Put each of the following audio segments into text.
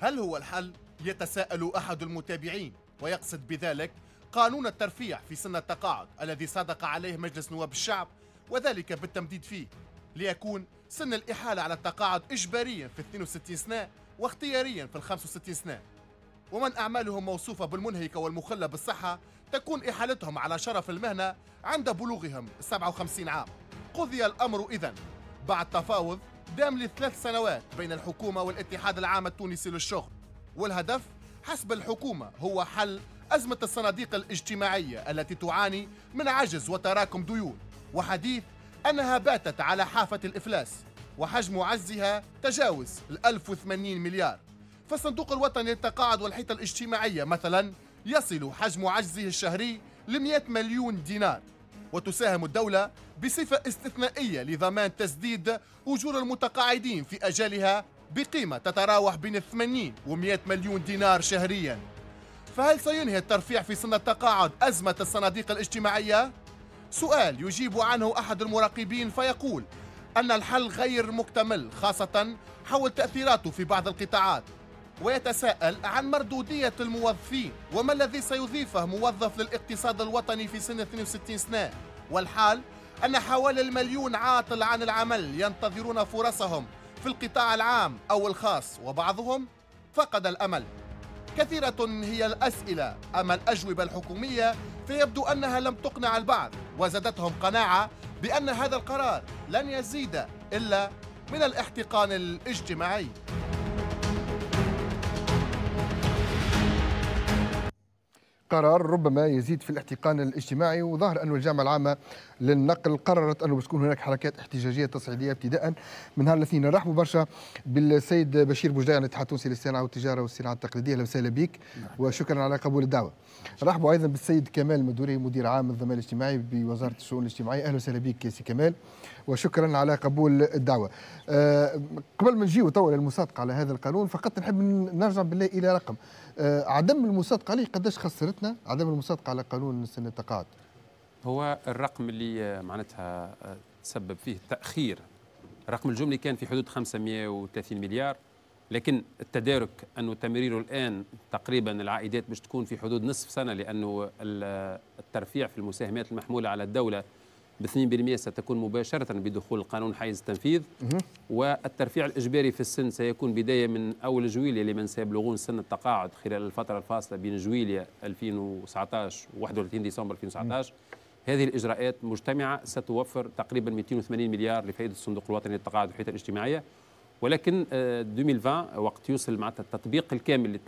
هل هو الحل؟ يتساءل أحد المتابعين ويقصد بذلك قانون الترفيع في سن التقاعد الذي صادق عليه مجلس نواب الشعب وذلك بالتمديد فيه ليكون سن الإحالة على التقاعد إجباريا في 62 سنة واختياريا في 65 سنة ومن أعمالهم موصوفة بالمنهكة والمخلة بالصحة تكون إحالتهم على شرف المهنة عند بلوغهم 57 عام قضي الأمر إذا بعد تفاوض دام لثلاث سنوات بين الحكومة والاتحاد العام التونسي للشغل والهدف حسب الحكومة هو حل أزمة الصناديق الاجتماعية التي تعاني من عجز وتراكم ديون وحديث أنها باتت على حافة الإفلاس وحجم عجزها تجاوز ال 1080 مليار فالصندوق الوطني للتقاعد والحيطة الاجتماعية مثلا يصل حجم عجزه الشهري ل 100 مليون دينار وتساهم الدولة بصفة استثنائية لضمان تسديد أجور المتقاعدين في أجالها بقيمة تتراوح بين 80 و 100 مليون دينار شهريا فهل سينهي الترفيع في سن التقاعد أزمة الصناديق الاجتماعية؟ سؤال يجيب عنه أحد المراقبين فيقول أن الحل غير مكتمل خاصة حول تأثيراته في بعض القطاعات ويتساءل عن مردودية الموظفين وما الذي سيضيفه موظف للاقتصاد الوطني في سن 62 سنة والحال أن حوالي المليون عاطل عن العمل ينتظرون فرصهم في القطاع العام أو الخاص وبعضهم فقد الأمل كثيرة هي الأسئلة أما الأجوبة الحكومية فيبدو أنها لم تقنع البعض وزادتهم قناعة بأن هذا القرار لن يزيد إلا من الاحتقان الاجتماعي قرار ربما يزيد في الاحتقان الاجتماعي وظهر أن الجامعة العامة للنقل قررت أنه بتكون هناك حركات احتجاجية تصعيدية ابتداء من نهار الاثنين نرحبوا برشا بالسيد بشير بوجداع عن الاتحاد التونسي للصناعة والتجارة والصناعة التقليدية أهلا وسهلا بك نعم. وشكرا على قبول الدعوة رحبوا أيضا بالسيد كمال مدوري مدير عام الضمان الاجتماعي بوزارة الشؤون الاجتماعية أهلا وسهلا بك سي كمال وشكرا على قبول الدعوه آه، قبل ما نجيو توا للمصادقه على هذا القانون فقط نحب نرجع بالله الى رقم آه، عدم المصادقه عليه قداش خسرتنا عدم المصادقه على قانون سن التقاعد هو الرقم اللي آه، معناتها تسبب فيه تاخير رقم الجملي كان في حدود 530 مليار لكن التدارك انه تمريره الان تقريبا العائدات باش تكون في حدود نصف سنه لانه الترفيع في المساهمات المحموله على الدوله ب 2% ستكون مباشرة بدخول القانون حيز التنفيذ والترفيع الإجباري في السن سيكون بداية من أول جويلية لمن سيبلغون سن التقاعد خلال الفترة الفاصلة بين جويلية 2019 و 31 ديسمبر 2019 هذه الإجراءات مجتمعة ستوفر تقريبا 280 مليار لفائدة الصندوق الوطني للتقاعد والحياة الاجتماعية ولكن 2020 آه، وقت يوصل معناتها التطبيق الكامل ل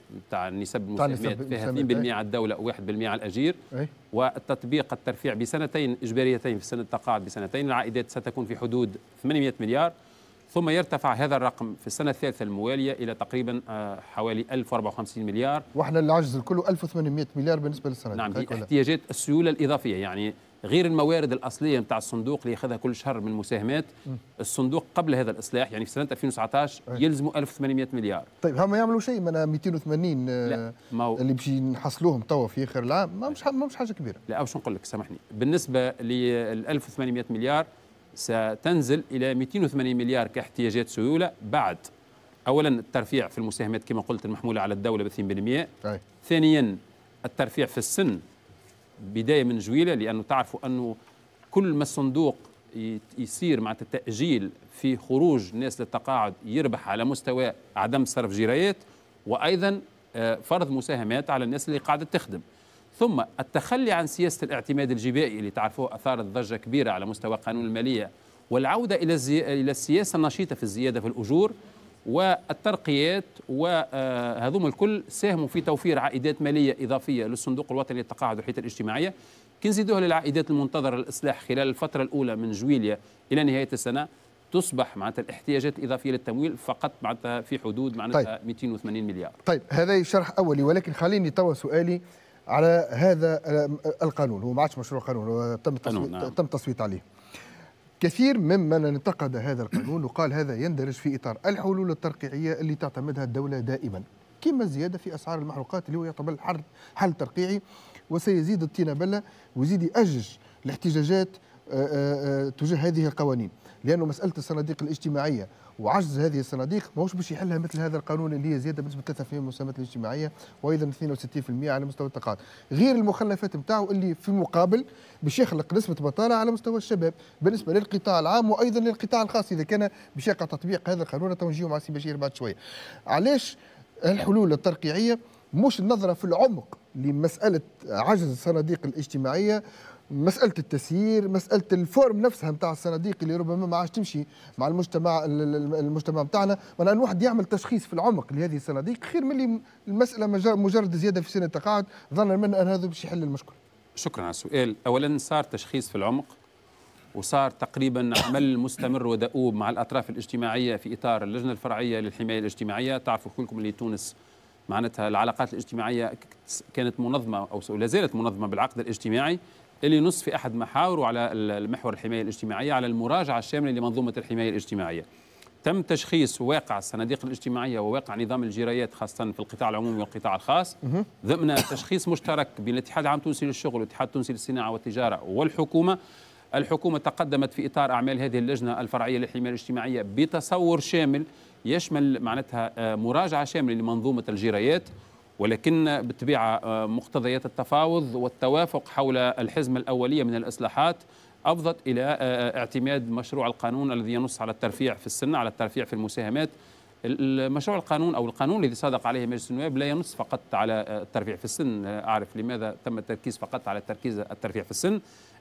3% نتاع النسب المساهمات فيها 2% على الدوله و1% على الاجير والتطبيق الترفيع بسنتين اجباريتين في سنه التقاعد بسنتين العائدات ستكون في حدود 800 مليار ثم يرتفع هذا الرقم في السنه الثالثه المواليه الى تقريبا آه، حوالي 1054 مليار واحنا العجز الكل 1800 مليار بالنسبه للسنه نعم احتياجات السيوله الاضافيه يعني غير الموارد الاصليه نتاع الصندوق اللي ياخذها كل شهر من مساهمات الصندوق قبل هذا الاصلاح يعني في سنه 2019 يلزموا 1800 مليار طيب هما يعملوا شيء من 280 آه، لا ما اللي باش نحصلوهم توا في اخر العام ما مش ما مش حاجه كبيره لا باش نقول لك سامحني بالنسبه لل 1800 مليار ستنزل الى 280 مليار كاحتياجات سيوله بعد اولا الترفيع في المساهمات كما قلت المحموله على الدوله ب 2% ثانيا الترفيع في السن بدايه من جويله لانه تعرفوا انه كل ما الصندوق يصير مع التاجيل في خروج الناس للتقاعد يربح على مستوى عدم صرف جرايات وايضا آه، فرض مساهمات على الناس اللي قاعده تخدم ثم التخلي عن سياسه الاعتماد الجبائي اللي تعرفوه اثارت ضجه كبيره على مستوى قانون الماليه والعوده الى الى السياسه النشيطه في الزياده في الاجور والترقيات وهذوم الكل ساهموا في توفير عائدات مالية إضافية للصندوق الوطني للتقاعد والحياة الاجتماعية كي نزيدوها للعائدات المنتظرة للإصلاح خلال الفترة الأولى من جويليا إلى نهاية السنة تصبح معناتها الاحتياجات الاضافيه للتمويل فقط معناتها في حدود معناتها طيب. 280 مليار. طيب هذا شرح اولي ولكن خليني توا سؤالي على هذا القانون هو ما عادش مشروع قانون تم التصويت, نعم. تم التصويت عليه. كثير ممن انتقد هذا القانون وقال هذا يندرج في إطار الحلول الترقيعية اللي تعتمدها الدولة دائما كما الزيادة في أسعار المحروقات اللي هو يعتبر حل, حل ترقيعي وسيزيد الطينة بلة ويزيد يأجج الاحتجاجات آه، آه، آه، تجاه هذه القوانين لانه مساله الصناديق الاجتماعيه وعجز هذه الصناديق ماهوش باش يحلها مثل هذا القانون اللي هي زياده بنسبه 3% من المساهمات الاجتماعيه وايضا 62% على مستوى التقاعد غير المخلفات نتاعو اللي في المقابل باش يخلق نسبه بطاله على مستوى الشباب بالنسبه للقطاع العام وايضا للقطاع الخاص اذا كان باش يقع تطبيق هذا القانون تو مع سي بشير بعد شويه علاش الحلول الترقيعيه مش النظره في العمق لمساله عجز الصناديق الاجتماعيه مساله التسيير مساله الفورم نفسها نتاع الصناديق اللي ربما ما عادش تمشي مع المجتمع المجتمع نتاعنا معناها الواحد يعمل تشخيص في العمق لهذه الصناديق خير من اللي المساله مجرد زياده في سن التقاعد ظنا من ان هذا باش يحل المشكل شكرا على السؤال اولا صار تشخيص في العمق وصار تقريبا عمل مستمر ودؤوب مع الاطراف الاجتماعيه في اطار اللجنه الفرعيه للحمايه الاجتماعيه تعرفوا كلكم اللي تونس معناتها العلاقات الاجتماعيه كانت منظمه او لا زالت منظمه بالعقد الاجتماعي اللي نص في أحد محاوره على المحور الحماية الاجتماعية على المراجعة الشاملة لمنظومة الحماية الاجتماعية تم تشخيص واقع الصناديق الاجتماعية وواقع نظام الجرايات خاصة في القطاع العمومي والقطاع الخاص ضمن تشخيص مشترك بين الاتحاد العام التونسي للشغل والاتحاد التونسي للصناعة والتجارة والحكومة الحكومة تقدمت في إطار أعمال هذه اللجنة الفرعية للحماية الاجتماعية بتصور شامل يشمل معناتها آه، مراجعة شاملة لمنظومة الجرايات ولكن بالطبيعة آه، مقتضيات التفاوض والتوافق حول الحزمة الأولية من الإصلاحات أفضت إلى آه، آه، اعتماد مشروع القانون الذي ينص على الترفيع في السن على الترفيع في المساهمات مشروع القانون أو القانون الذي صادق عليه مجلس النواب لا ينص فقط على الترفيع في السن أعرف لماذا تم التركيز فقط على التركيز الترفيع في السن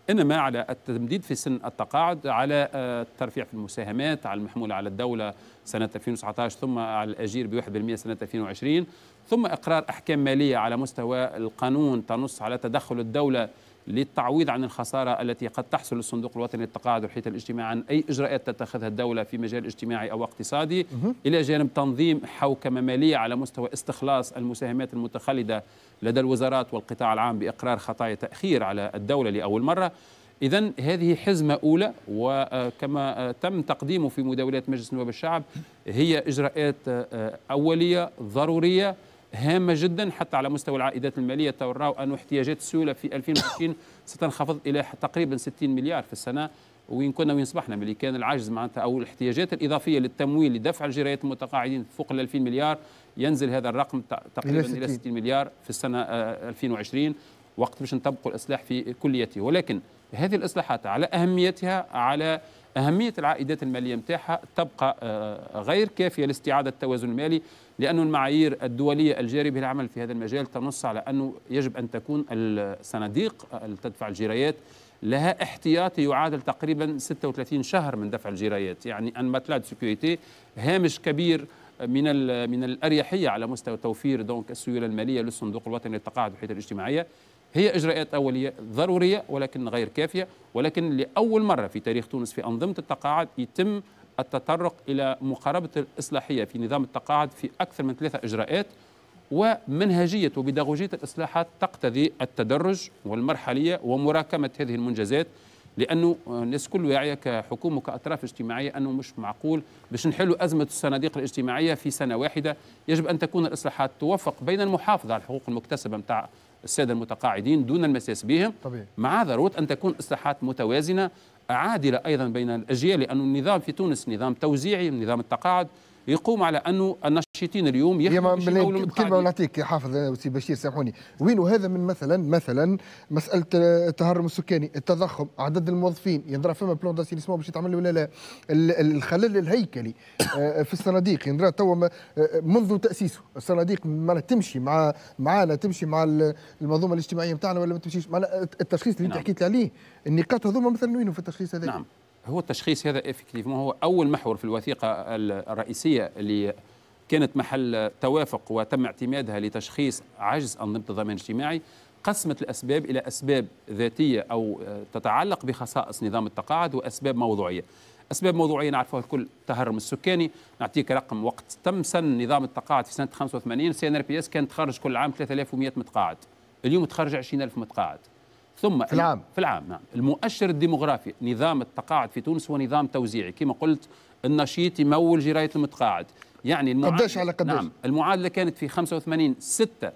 إنما على التمديد في سن التقاعد على الترفيع في المساهمات على المحمولة على الدولة سنة 2019 ثم على الأجير ب 1% سنة 2020 ثم إقرار أحكام مالية على مستوى القانون تنص على تدخل الدولة للتعويض عن الخسارة التي قد تحصل للصندوق الوطني للتقاعد والحيتان الاجتماعي عن أي إجراءات تتخذها الدولة في مجال اجتماعي أو اقتصادي إلى جانب تنظيم حوكمة مالية على مستوى استخلاص المساهمات المتخلدة لدى الوزارات والقطاع العام بإقرار خطايا تأخير على الدولة لأول مرة إذا هذه حزمة أولى وكما تم تقديمه في مداولات مجلس نواب الشعب هي إجراءات أولية ضرورية هامة جدا حتى على مستوى العائدات المالية توراو أن احتياجات السيولة في 2020 ستنخفض إلى تقريبا 60 مليار في السنة وين كنا وين صبحنا ملي كان العجز معناتها او الاحتياجات الاضافيه للتمويل لدفع الجرايات المتقاعدين فوق ال 2000 مليار ينزل هذا الرقم تقريبا الى 60 مليار في السنه 2020 آه، وقت باش نطبقوا الاصلاح في كليته ولكن هذه الاصلاحات على اهميتها على أهمية العائدات المالية نتاعها تبقى آه، غير كافية لاستعادة التوازن المالي لأن المعايير الدولية الجارية بها العمل في هذا المجال تنص على أنه يجب أن تكون الصناديق تدفع الجرايات لها احتياطي يعادل تقريبا 36 شهر من دفع الجرايات يعني أن ماتلاد سيكوريتي هامش كبير من من الاريحيه على مستوى توفير دونك السيوله الماليه للصندوق الوطني للتقاعد والحياه الاجتماعيه هي إجراءات أولية ضرورية ولكن غير كافية ولكن لأول مرة في تاريخ تونس في أنظمة التقاعد يتم التطرق إلى مقاربة الإصلاحية في نظام التقاعد في أكثر من ثلاثة إجراءات ومنهجية وبيداغوجية الإصلاحات تقتضي التدرج والمرحلية ومراكمة هذه المنجزات لانه الناس كل واعيه كحكومه وكاطراف اجتماعيه انه مش معقول باش نحلوا ازمه الصناديق الاجتماعيه في سنه واحده يجب ان تكون الاصلاحات توفق بين المحافظه على الحقوق المكتسبه نتاع الساده المتقاعدين دون المساس بهم مع ضروره ان تكون اصلاحات متوازنه عادله ايضا بين الاجيال لأن النظام في تونس نظام توزيعي نظام التقاعد يقوم على انه الناشطين اليوم يخدموا كلمه نعطيك يا حافظ سي بشير سامحوني وين وهذا من مثلا مثلا مساله التهرم السكاني التضخم عدد الموظفين يندرى فما بلون داسينيسمون باش يتعمل ولا لا الخلل الهيكلي آه، في الصناديق يندرى توا آه، منذ تاسيسه الصناديق ما تمشي مع معانا تمشي مع المنظومه الاجتماعيه نتاعنا ولا ما تمشيش التشخيص اللي انت نعم. حكيت عليه النقاط هذوما مثلا وين في التشخيص هذا نعم هو التشخيص هذا ما هو اول محور في الوثيقه الرئيسيه اللي كانت محل توافق وتم اعتمادها لتشخيص عجز انظمه الضمان الاجتماعي قسمت الاسباب الى اسباب ذاتيه او آه، تتعلق بخصائص نظام التقاعد واسباب موضوعيه. اسباب موضوعيه نعرفها الكل تهرم السكاني، نعطيك رقم وقت تم سن نظام التقاعد في سنه 85 سي ان ار بي اس كانت تخرج كل عام 3100 متقاعد. اليوم تخرج 20000 متقاعد. ثم في العام في العام نعم المؤشر الديموغرافي نظام التقاعد في تونس هو نظام توزيعي كما قلت النشيط يمول جرايه المتقاعد يعني المعادله قداش على قداش نعم المعادله كانت في 85 6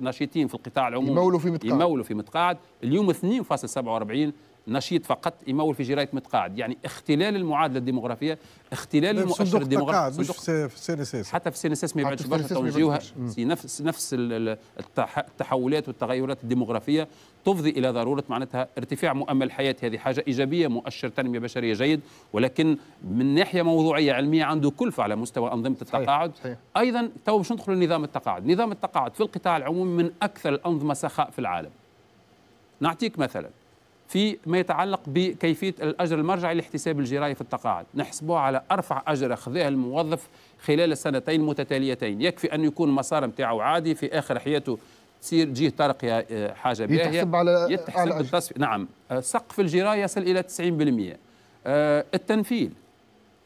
نشيطين في القطاع العمومي يمولوا في متقاعد يمولوا في متقاعد اليوم 2.47 نشيط فقط يمول في جرايه متقاعد يعني اختلال المعادله الديموغرافيه اختلال المؤشر الديموغرافي مش في سي ان اس اس حتى في سي ان اس اس ما يبعدش برشا توجيهها في نفس نفس التحولات والتغيرات الديموغرافيه تفضي الى ضروره معناتها ارتفاع مؤمل الحياه هذه حاجه ايجابيه مؤشر تنميه بشريه جيد ولكن من ناحيه موضوعيه علميه عنده كلفه على مستوى انظمه التقاعد صحيح. ايضا تو باش ندخلوا لنظام التقاعد نظام التقاعد في القطاع العمومي من اكثر الانظمه سخاء في العالم نعطيك مثلا في ما يتعلق بكيفية الأجر المرجعي لاحتساب الجراية في التقاعد نحسبه على أرفع أجر أخذاه الموظف خلال السنتين متتاليتين يكفي أن يكون مسار نتاعو عادي في آخر حياته تصير تجيه ترقية آه، حاجة بها يتحسب على يتحسب نعم آه، سقف الجراية يصل إلى 90% آه، التنفيذ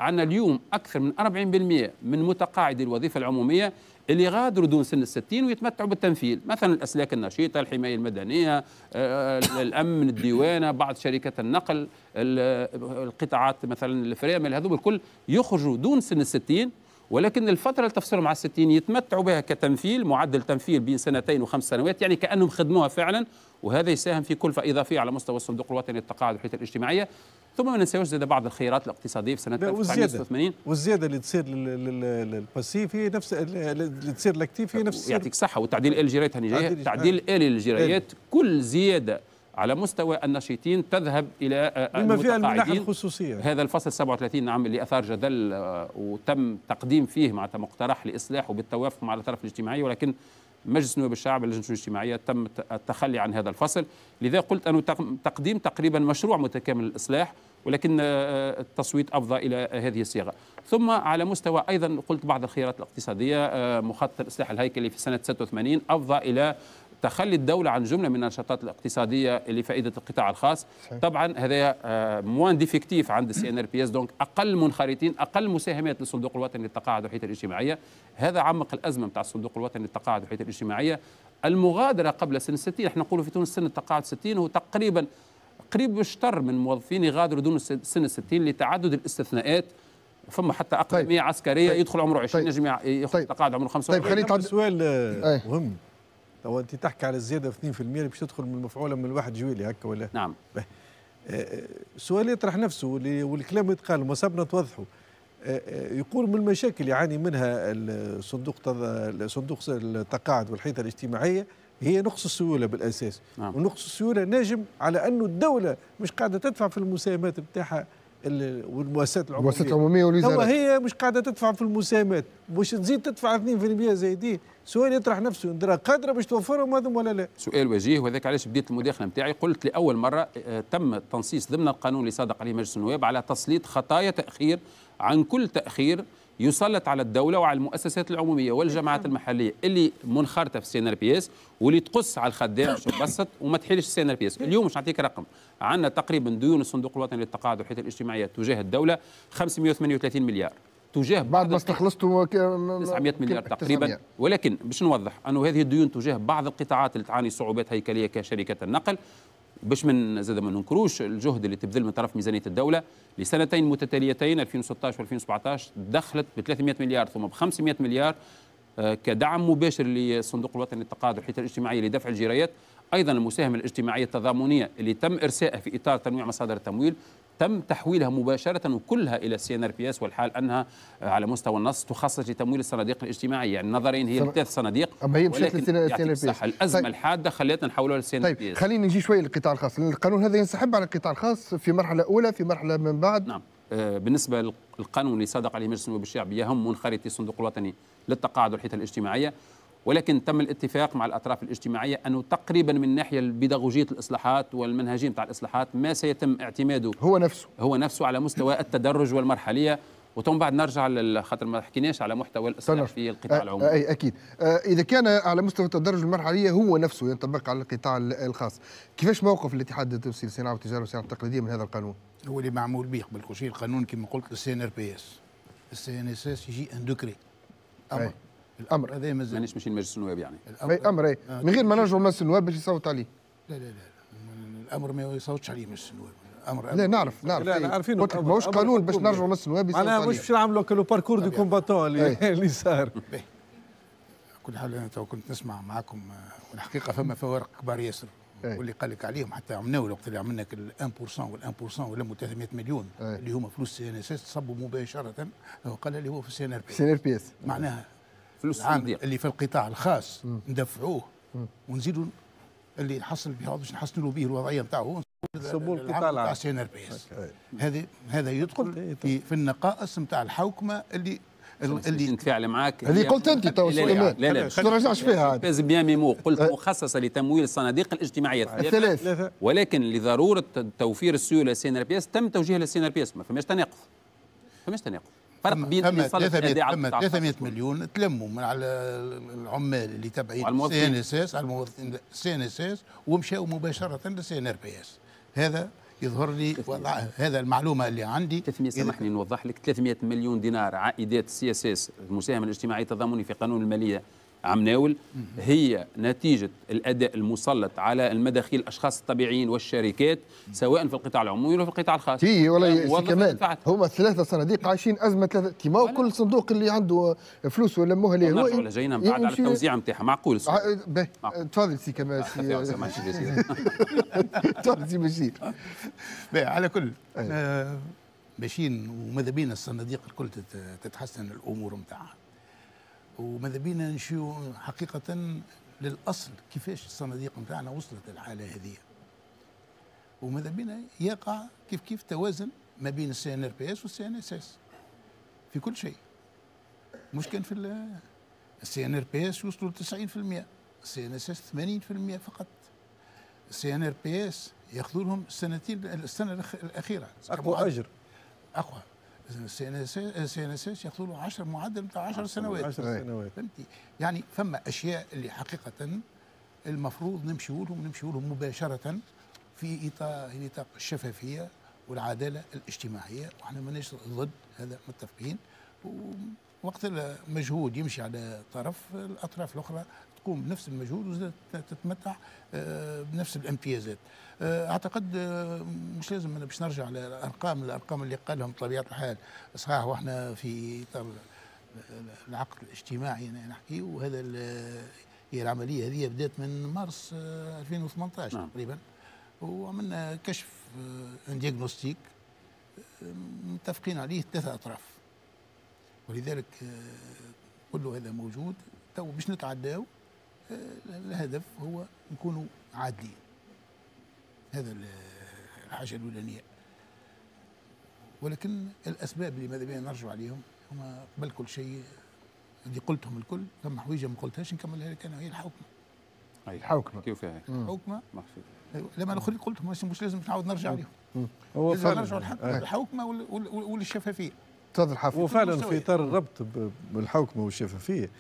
عندنا اليوم أكثر من 40% من متقاعدي الوظيفة العمومية اللي غادروا دون سن الستين ويتمتعوا بالتمثيل مثلا الأسلاك النشيطة الحماية المدنية آه، آه، الأمن الديوانة بعض شركات النقل القطاعات مثلا الفرامل هذو الكل يخرجوا دون سن الستين ولكن الفترة اللي تفصلهم على الستين يتمتعوا بها كتمثيل معدل تمثيل بين سنتين وخمس سنوات يعني كأنهم خدموها فعلا وهذا يساهم في كلفة إضافية على مستوى الصندوق الوطني للتقاعد والحياة الاجتماعية ثم ما ننساوش زاد بعض الخيارات الاقتصاديه في سنه 1980 والزياده اللي تصير للباسيف هي نفس اللي تصير الاكتيف هي نفس يعطيك الصحه وتعديل ال جيريت هاني جاي تعديل الالي للجرايات كل زياده على مستوى النشيطين تذهب الى آه، آه، بما فيها المناحه الخصوصيه هذا الفصل 37 نعم اللي اثار جدل آه، وتم تقديم فيه معناتها مقترح لاصلاحه بالتوافق مع الاطراف الاجتماعيه ولكن مجلس نواب الشعب اللجنه الاجتماعيه تم التخلي عن هذا الفصل لذا قلت أنه تقديم تقريبا مشروع متكامل الاصلاح ولكن آه، آه، التصويت افضى الى هذه الصيغه ثم على مستوى ايضا قلت بعض الخيارات الاقتصاديه آه، مخطط الاصلاح الهيكلي في سنه 86 افضى الى تخلي الدولة عن جملة من النشاطات الاقتصادية اللي فائدة القطاع الخاص طبعا هذا آه، موان ديفيكتيف عند السي ان ار بي اس دونك أقل منخرطين أقل مساهمات للصندوق الوطني للتقاعد والحياة الاجتماعية هذا عمق الأزمة نتاع الصندوق الوطني للتقاعد والحياة الاجتماعية المغادرة قبل سن 60 احنا نقولوا في تونس سن التقاعد 60 هو تقريبا قريب الشطر من موظفين يغادروا دون سن 60 لتعدد الاستثناءات فما حتى اقدميه طيب. عسكريه طيب. يدخل عمره 20 طيب. نجم ياخذ طيب. تقاعد عمره 45 طيب خليني تعد سؤال آه، مهم لو انت تحكي على الزياده في 2% اللي باش تدخل من المفعوله من الواحد جويلي هكا ولا نعم السؤال آه، آه، يطرح نفسه والكلام يتقال وسبنا توضحوا آه، يقول من المشاكل يعاني منها صندوق صندوق التقاعد والحيطه الاجتماعيه هي نقص السيوله بالاساس نعم. ونقص السيوله ناجم على انه الدوله مش قاعده تدفع في المساهمات بتاعها والمؤسسات العموميه المؤسسات العموميه والوزارات هي مش قاعده تدفع في المساهمات باش تزيد تدفع 2% زايدين سؤال يطرح نفسه نديرها قادره باش توفرهم هذم ولا لا سؤال وجيه وذاك علاش بديت المداخله نتاعي قلت لاول مره آه، تم التنصيص ضمن القانون اللي صادق عليه مجلس النواب على تسليط خطايا تاخير عن كل تاخير يسلط على الدوله وعلى المؤسسات العموميه والجماعات نعم. المحليه اللي منخرطه في السي ان ار بي اس واللي تقص على الخدام باش تبسط وما تحيلش السي ان ار بي اس نعم. اليوم باش نعطيك رقم عندنا تقريبا ديون الصندوق الوطني للتقاعد والحياه الاجتماعيه تجاه الدوله 538 مليار تجاه بعد ما استخلصتوا 900 مليار تقريبا ولكن باش نوضح انه هذه الديون تجاه بعض القطاعات اللي تعاني صعوبات هيكليه كشركه النقل باش من زاد ما ننكروش الجهد اللي تبذل من طرف ميزانيه الدوله لسنتين متتاليتين 2016 و2017 دخلت ب 300 مليار ثم ب 500 مليار آه، كدعم مباشر للصندوق الوطني للتقاعد والحيطه الاجتماعيه لدفع الجرايات ايضا المساهمه الاجتماعيه التضامنيه اللي تم ارسائها في اطار تنويع مصادر التمويل تم تحويلها مباشرة وكلها إلى سي ان ار بي اس والحال أنها على مستوى النص تخصص لتمويل الصناديق الاجتماعية يعني نظرين هي ثلاث صناديق أما هي مشات للسي ان ار بي اس الأزمة طيب. الحادة خلتنا نحولها للسي ان ار طيب، بي اس خلينا نجي شوي للقطاع الخاص القانون هذا ينسحب على القطاع الخاص في مرحلة أولى في مرحلة من بعد نعم آه، بالنسبه للقانون اللي صادق عليه مجلس النواب الشعبي يهم منخرطي الصندوق الوطني للتقاعد والحيطة الاجتماعيه ولكن تم الاتفاق مع الاطراف الاجتماعيه انه تقريبا من ناحيه البيداغوجيه الاصلاحات والمنهجيه نتاع الاصلاحات ما سيتم اعتماده هو نفسه هو نفسه على مستوى التدرج والمرحليه وتم بعد نرجع خاطر ما حكيناش على محتوى الاصلاح في القطاع العمومي اي اكيد اذا كان على مستوى التدرج المرحليه هو نفسه ينطبق على القطاع الخاص كيفاش موقف الاتحاد التونسي للصناعه والتجاره والصناعه التقليديه من هذا القانون هو اللي معمول به قبل كل شيء القانون كما قلت السي ان ار بي اس السي ان اس اس يجي ان دوكري امر الامر هذا مازال مانيش ماشي مجلس النواب يعني الامر امر اي آه. من غير ما نرجعوا لمجلس النواب باش يصوت عليه لا لا لا الامر ما يصوتش عليه مجلس النواب امر لا نعرف نعرف لا عارفينه قلت لك ماهوش قانون باش نرجعوا لمجلس النواب معناها مش باش نعملوا لو باركور دو كومباتون اللي صار كل حال انا تو كنت نسمع معاكم والحقيقه آه، فما فوارق كبار ياسر واللي قال لك عليهم حتى عملناه وقت اللي عملنا ال 1% وال 1% ولموا 300 مليون اللي هما فلوس سي ان اس اس تصبوا مباشره وقال اللي هو في سي ان ار بي سي ان ار بي اس معناها فلوس الصناديق نعم، اللي في القطاع الخاص ندفعوه ونزيدوا اللي نحصل به باش نحسنوا به الوضعيه نتاعو نصبوا القطاع العام سي ان ار بي اس هذا هذا يدخل في, في النقائص نتاع الحوكمه اللي اللي نتفاعل معاك اللي قلت انت تو سليمان لا لا ما نرجعش فيها باز بيان ميمو قلت أه. مخصصه لتمويل الصناديق الاجتماعيه الثلاث ولكن لضروره توفير السيوله للسي ان ار بي اس تم توجيهها للسي ان ار بي اس ما فماش تناقض فماش تناقض فرق بين اللي صار على 300 مليون تلموا من على العمال اللي تابعين سي ان اس اس على الموظفين سي ان اس اس ومشاو مباشره للسي ان ار بي اس هذا يظهر لي هذا المعلومه اللي عندي 300 سامحني نوضح لك 300 مليون دينار عائدات سي اس اس المساهمه الاجتماعيه التضامني في قانون الماليه عمناول هي نتيجة الأداء المسلط على المداخيل الأشخاص الطبيعيين والشركات سواء في القطاع العمومي ولا في القطاع الخاص هي والله كمان هما الثلاثة صناديق عايشين أزمة ثلاثة كيما كل صندوق اللي عنده فلوس ولا مهلة هو ولا جاينا بعد على التوزيع نتاعها معقول تفضل سي كمان سي تفضل سي بشير على كل آه، ماشيين وماذا بينا الصناديق الكل تتحسن الأمور نتاعها وماذا بينا نمشيو حقيقة للأصل كيفاش الصناديق نتاعنا وصلت الحالة هذه وماذا بينا يقع كيف كيف توازن ما بين السي ان ار بي اس والسي ان اس اس في كل شيء مش كان في السي ان ار بي اس يوصلوا 90% السي ان اس اس 80% فقط السي ان ار بي اس ياخذوا لهم سنتين السنه الاخيره اقوى اجر اقوى السي ان اس السي ان اس اس ياخذوا له 10 معدل بتاع 10 سنوات 10 سنوات فهمتي يعني فما اشياء اللي حقيقه المفروض نمشي لهم نمشي لهم مباشره في اطار نطاق الشفافيه والعداله الاجتماعيه واحنا ماناش ضد هذا متفقين ووقت المجهود يمشي على طرف الاطراف الاخرى تقوم بنفس المجهود وتتمتع آه، بنفس الامتيازات آه، اعتقد آه، مش لازم انا باش نرجع للارقام الارقام اللي قالهم بطبيعه الحال صحيح واحنا في اطار العقد الاجتماعي انا نحكي وهذا هي العمليه هذه بدات من مارس 2018 نعم. تقريبا وعملنا كشف ديغنوستيك متفقين عليه ثلاثه اطراف ولذلك كل هذا موجود تو باش نتعداو الهدف هو نكونوا عادلين هذا الحاجه الاولانيه ولكن الاسباب اللي ماذا بينا نرجع عليهم هما قبل كل شيء اللي قلتهم الكل ثم حويجه ما قلتهاش نكملها لك انا هي الحوكمه اي الحوكمه كيف فيها الحوكمه لما الاخرين قلتهم مش, لازم نعاود نرجع عليهم هو نرجع الحوكمه والشفافيه تفضل حافظ وفعلا في اطار الربط بالحوكمه والشفافيه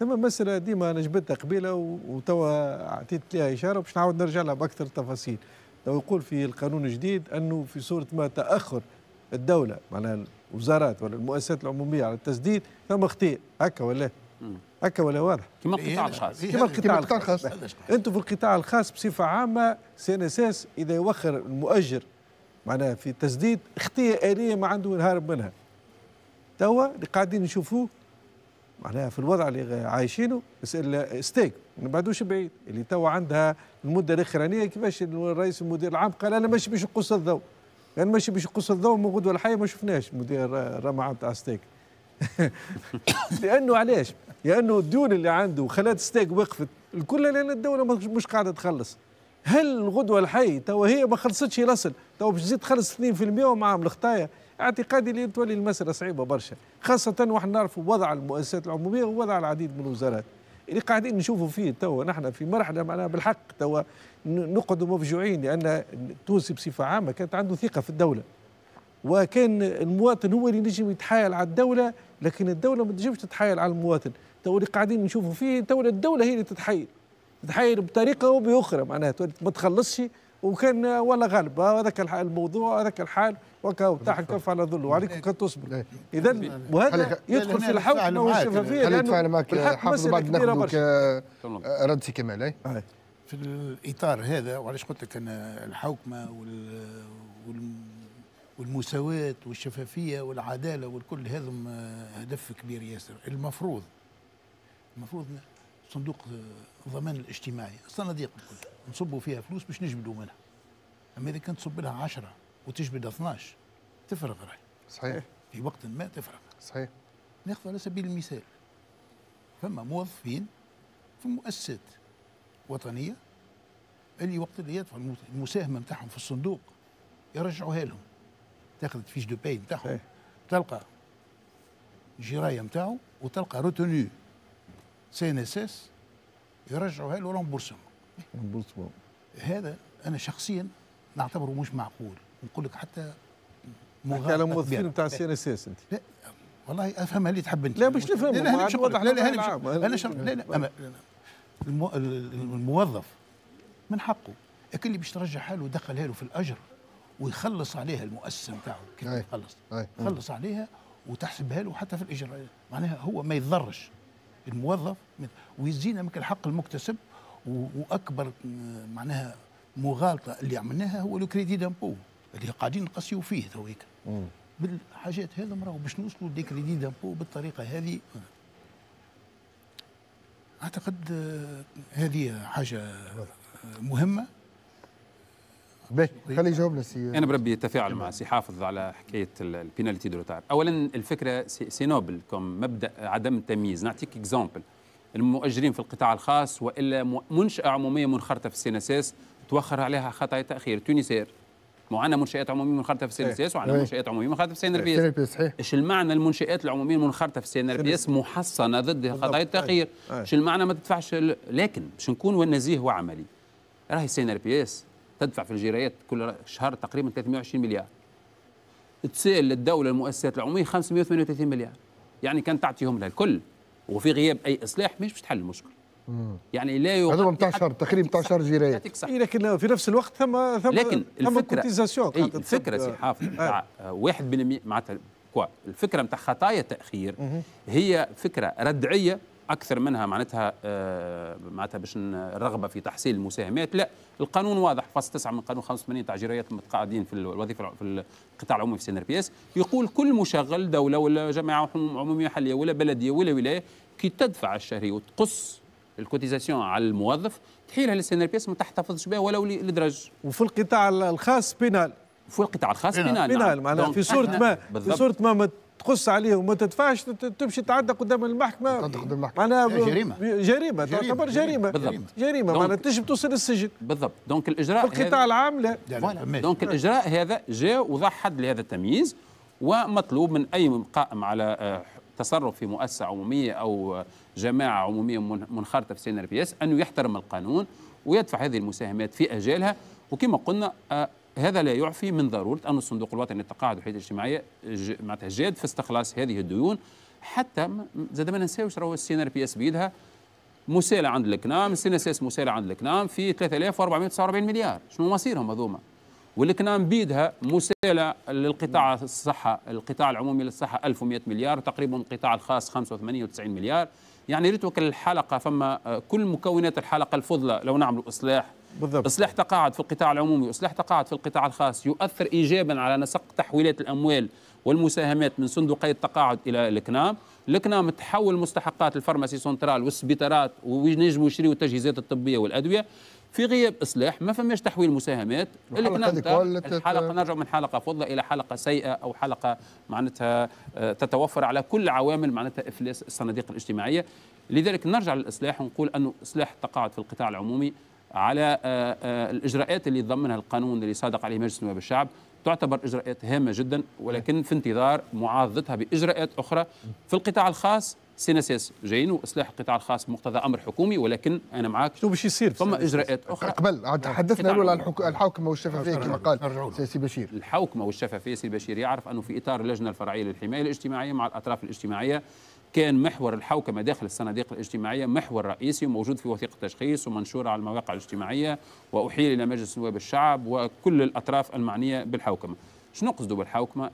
ثم مساله ديما انا جبتها قبيله وتوا اعطيت لها اشاره باش نعاود نرجع لها باكثر تفاصيل لو يقول في القانون الجديد انه في صوره ما تاخر الدوله معناها الوزارات ولا المؤسسات العموميه على التسديد ثم اختيار هكا ولا هكا ولا واضح كما القطاع الخاص كما القطاع الخاص انتم في القطاع الخاص بصفه عامه سي ان اس اس اذا يوخر المؤجر معناها في تسديد اختيار اليه ما عنده ينهارب منها توا اللي قاعدين نشوفوه معناها في الوضع اللي عايشينه ستيك ما بعدوش بعيد اللي توا عندها المده الاخرانيه كيفاش الرئيس المدير العام قال انا ماشي باش نقص الضوء انا ماشي باش نقص الضوء من غدوه الحيه ما شفناش مدير رمعه تاع ستيك لانه علاش؟ لانه الديون اللي عنده خلات ستيك وقفت الكل لان الدوله مش قاعده تخلص هل الغدوه الحي توا هي ما خلصتش الاصل توا باش تزيد تخلص 2% ومعهم الخطايا اعتقادي اللي تولي المساله صعيبه برشا خاصه واحنا نعرفوا وضع المؤسسات العموميه ووضع العديد من الوزارات اللي قاعدين نشوفوا فيه توا نحن في مرحله معناها بالحق توا نقعدوا مفجوعين لان التونسي بصفه عامه كانت عنده ثقه في الدوله وكان المواطن هو اللي نجم يتحايل على الدوله لكن الدوله ما تنجمش تتحايل على المواطن توا اللي قاعدين نشوفوا فيه توا الدوله هي اللي تتحايل تحير بطريقه او باخرى معناها ما تخلصش وكان ولا غالب هذاك الموضوع هذاك الحال وكا تحت كف على ظله وعليكم كان تصبر اذا وهذا يدخل في الحوكمه والشفافيه خليك فعلا معك حافظ بعد ناخذك آه، رد في كمال اي في الاطار هذا وعلاش قلت لك انا الحوكمه والمساواه والشفافيه والعداله والكل هذم هدف كبير ياسر المفروض المفروض صندوق آه، الضمان الاجتماعي الصناديق نصبوا فيها فلوس باش نجبدوا منها اما اذا كنت تصب لها 10 وتجبد 12 تفرغ راهي صحيح في وقت ما تفرغ صحيح ناخذ على سبيل المثال فما موظفين في مؤسسات وطنيه اللي وقت اللي يدفع المساهمه نتاعهم في الصندوق يرجعوها لهم تاخذ فيش دو باي نتاعهم تلقى جرايه نتاعو وتلقى روتونيو سي ان اس اس يرجعوها له رامبورسمون هذا انا شخصيا نعتبره مش معقول نقول لك حتى حتى على الموظفين بتاع سي ان اس اس انت لا والله افهمها اللي تحب انت لا مش نفهم لا مش واضح لا لا نعم. لا لا لا الموظف من حقه لكن اللي باش ترجع حاله دخلها له في الاجر ويخلص عليها المؤسسه نتاعه كيف يخلص خلص عليها وتحسبها له حتى في الاجراءات معناها هو ما يتضرش الموظف ويزينا من الحق المكتسب واكبر آه، معناها مغالطه اللي عملناها هو لو كريدي دامبو اللي قاعدين نقصيو فيه تويك بالحاجات هذا راهو باش نوصلوا دي كريدي دامبو بالطريقه هذه آه. اعتقد آه، هذه حاجه مهمه باهي خلي يجاوبنا سي انا بربي تفاعل مع سي حافظ على حكايه البينالتي دو روتار اولا الفكره سي نوبل كم مبدا عدم التمييز نعطيك اكزامبل المؤجرين في القطاع الخاص والا منشاه عموميه منخرطه في السين اس اس توخر عليها خطايا تاخير مو عندنا منشات عموميه منخرطه في السي ان اس اس إيه. وعندنا إيه. منشات عموميه منخرطه في السي ان ار بي اس إيه، ايش المعنى المنشات العموميه المنخرطه في السي ان ار بي اس محصنه ضد خطايا طيب. التاخير ايش طيب. المعنى ما تدفعش لكن باش نكون نزيه وعملي راهي السي ان ار بي اس تدفع في الجرايات كل شهر تقريبا 320 مليار تسال الدوله المؤسسات العموميه 538 مليار يعني كان تعطيهم لها الكل وفي غياب اي اصلاح مش باش تحل المشكل يعني لا يوجد هذوما نتاع شهر تقريبا نتاع شهر جرايات إيه، لكن في نفس الوقت ثم ثم لكن الفكره إيه، الفكره سي آه. حافظ 1% آه. معناتها كوا الفكره نتاع خطايا التاخير هي فكره ردعيه اكثر منها معناتها آه، معناتها باش الرغبه في تحصيل المساهمات لا القانون واضح فصل 9 من قانون 85 تاع جرايات المتقاعدين في الوظيفه في القطاع العمومي في سي بي اس يقول كل مشغل دوله ولا جماعه عموميه محليه ولا بلديه ولا ولايه كي تدفع الشهري وتقص الكوتيزاسيون على الموظف تحيلها للسي بي اس ما تحتفظش بها ولو لدرج وفي القطاع الخاص بينال في القطاع الخاص بينال بينال نعم. معناها في صورة ما في صورة ما تقص عليهم وما تدفعش تمشي تعدى قدام المحكمه تعدى قدام المحكمه معناها جريمه جريمه تعتبر جريمه بالضبط جريمه معناها تنجم توصل للسجن بالضبط دونك الاجراء في القطاع العام لا دونك الاجراء هذا جاء وضع حد لهذا التمييز ومطلوب من اي قائم على آه، تصرف في مؤسسه عموميه او آه، جماعه عموميه منخرطه في سي ان بي اس انه يحترم القانون ويدفع هذه المساهمات في اجالها وكما قلنا آه، هذا لا يعفي من ضروره أن الصندوق الوطني للتقاعد والحياة الاجتماعيه معناتها جاد في استخلاص هذه الديون حتى زاد ما ننساوش راهو السي ار بي اس بيدها مساله عند الكنام السي ان اس اس مساله عند الكنام في 3449 مليار شنو مصيرهم هذوما والكنام بيدها مساله للقطاع الصحه القطاع العمومي للصحه 1100 مليار تقريبا القطاع الخاص 85 90 مليار يعني ريتوك الحلقه فما كل مكونات الحلقه الفضلى لو نعملوا اصلاح بالضبط اصلاح تقاعد في القطاع العمومي واصلاح تقاعد في القطاع الخاص يؤثر ايجابا على نسق تحويلات الاموال والمساهمات من صندوقي التقاعد الى الكنام الكنام تحول مستحقات الفارماسي سنترال والسبيطارات وينجموا يشريوا التجهيزات الطبيه والادويه في غياب اصلاح ما فماش تحويل مساهمات الحلقه نرجع من حلقه فضه الى حلقه سيئه او حلقه معناتها آه، تتوفر على كل عوامل معناتها افلاس الصناديق الاجتماعيه لذلك نرجع للاصلاح ونقول انه اصلاح التقاعد في القطاع العمومي على آه، آه، الاجراءات اللي ضمنها القانون اللي صادق عليه مجلس النواب الشعب تعتبر اجراءات هامه جدا ولكن في انتظار معاضدتها باجراءات اخرى في القطاع الخاص سيناسيس جايين واصلاح القطاع الخاص مقتضى امر حكومي ولكن انا معك شو باش يصير ثم اجراءات اخرى قبل تحدثنا نعم. الاول عن الحوكمه والشفافيه نعم. كما قال نعم. سي بشير الحوكمه والشفافيه سي بشير يعرف انه في اطار اللجنه الفرعيه للحمايه الاجتماعيه مع الاطراف الاجتماعيه كان محور الحوكمة داخل الصناديق الاجتماعية محور رئيسي وموجود في وثيقة التشخيص ومنشورة على المواقع الاجتماعية وأحيل إلى مجلس نواب الشعب وكل الأطراف المعنية بالحوكمة شنو نقصدوا بالحوكمة؟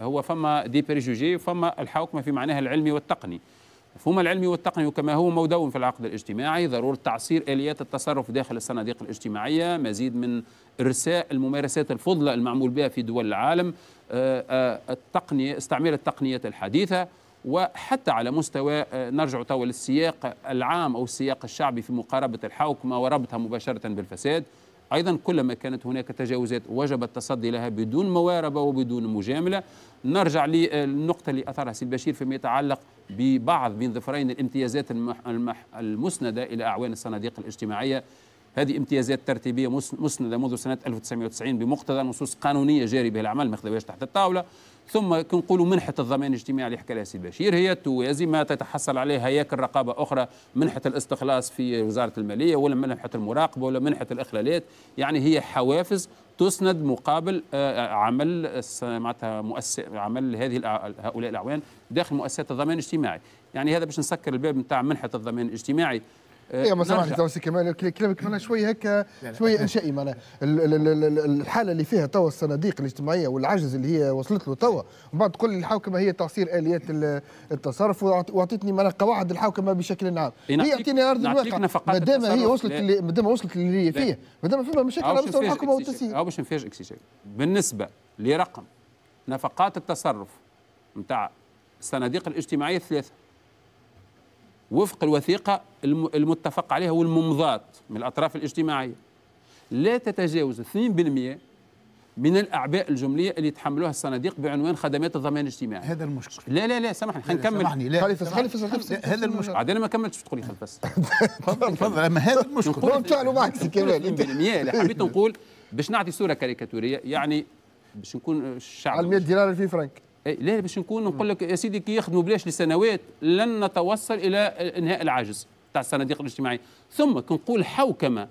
هو فما دي بريجوجي فما الحوكمة في معناها العلمي والتقني مفهوم العلمي والتقني كما هو مدون في العقد الاجتماعي ضرورة تعصير آليات التصرف داخل الصناديق الاجتماعية مزيد من إرساء الممارسات الفضلة المعمول بها في دول العالم آه، آه، التقنية استعمال التقنيات الحديثة وحتى على مستوى آه، نرجع توا للسياق العام أو السياق الشعبي في مقاربة الحوكمة وربطها مباشرة بالفساد أيضا كلما كانت هناك تجاوزات وجب التصدي لها بدون مواربة وبدون مجاملة نرجع للنقطة آه، اللي أثرها سي البشير فيما يتعلق ببعض بين ظفرين الامتيازات المح المح المسندة إلى أعوان الصناديق الاجتماعية هذه امتيازات ترتيبيه مسنده منذ سنه 1990 بمقتضى نصوص قانونيه جاري بها العمل ما تحت الطاوله ثم كنقولوا منحة الضمان الاجتماعي اللي حكى لها سي بشير هي ما تتحصل عليها هياكل رقابة أخرى منحة الاستخلاص في وزارة المالية ولا منحة المراقبة ولا منحة الإخلالات يعني هي حوافز تسند مقابل آه، آه، عمل معناتها مؤسس عمل هذه هؤلاء الأعوان داخل مؤسسات الضمان الاجتماعي يعني هذا باش نسكر الباب نتاع منحة الضمان الاجتماعي آه، اي ما سامحني توسي كمال كلامك معناها شويه هكا شويه انشائي معناها الحاله اللي فيها توا الصناديق الاجتماعيه والعجز اللي هي وصلت له توا من بعد تقول لي الحوكمه هي تعصير اليات التصرف واعطيتني معناها قواعد الحوكمه بشكل عام إيه، هي اعطيني ارض الواقع ما دام هي وصلت ما دام وصلت اللي هي فيه ما دام فيها مشاكل على مستوى الحكومه والتسيير او باش نفاجئك سي بالنسبه لرقم نفقات التصرف نتاع الصناديق الاجتماعيه الثلاثه وفق الوثيقة المتفق عليها والممضات من الأطراف الاجتماعية لا تتجاوز 2% من الأعباء الجملية اللي يتحملوها الصناديق بعنوان خدمات الضمان الاجتماعي هذا المشكل لا لا لا سامحني نكمل سامحني لا خلي هذا المشكل عاد انا ما كملتش تقولي بس تفضل تفضل اما هذا المشكل هو معك كمان 2% اللي حبيت نقول باش نعطي صورة كاريكاتورية يعني باش نكون الشعب 100 دينار 2000 فرنك إيه، لا باش نكون نقول لك يا سيدي كي يخدموا بلاش لسنوات لن نتوصل الى انهاء العجز تاع الصناديق الاجتماعيه ثم كنقول حوكمه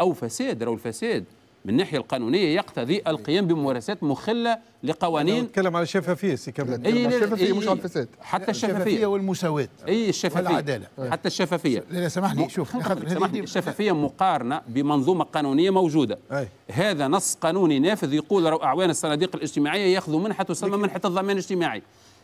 او فساد راهو الفساد من الناحيه القانونيه يقتضي القيام بممارسات مخله لقوانين نتكلم على الشفافيه سي كمال اي الشفافيه مش على الفساد حتى الشفافيه, الشفافية والمساواه اي الشفافيه والعداله حتى الشفافيه لا سامحني شوف سامحني الشفافيه مقارنه بمنظومه قانونيه موجوده أي. هذا نص قانوني نافذ يقول اعوان الصناديق الاجتماعيه ياخذوا منحه تسمى منحه الضمان الاجتماعي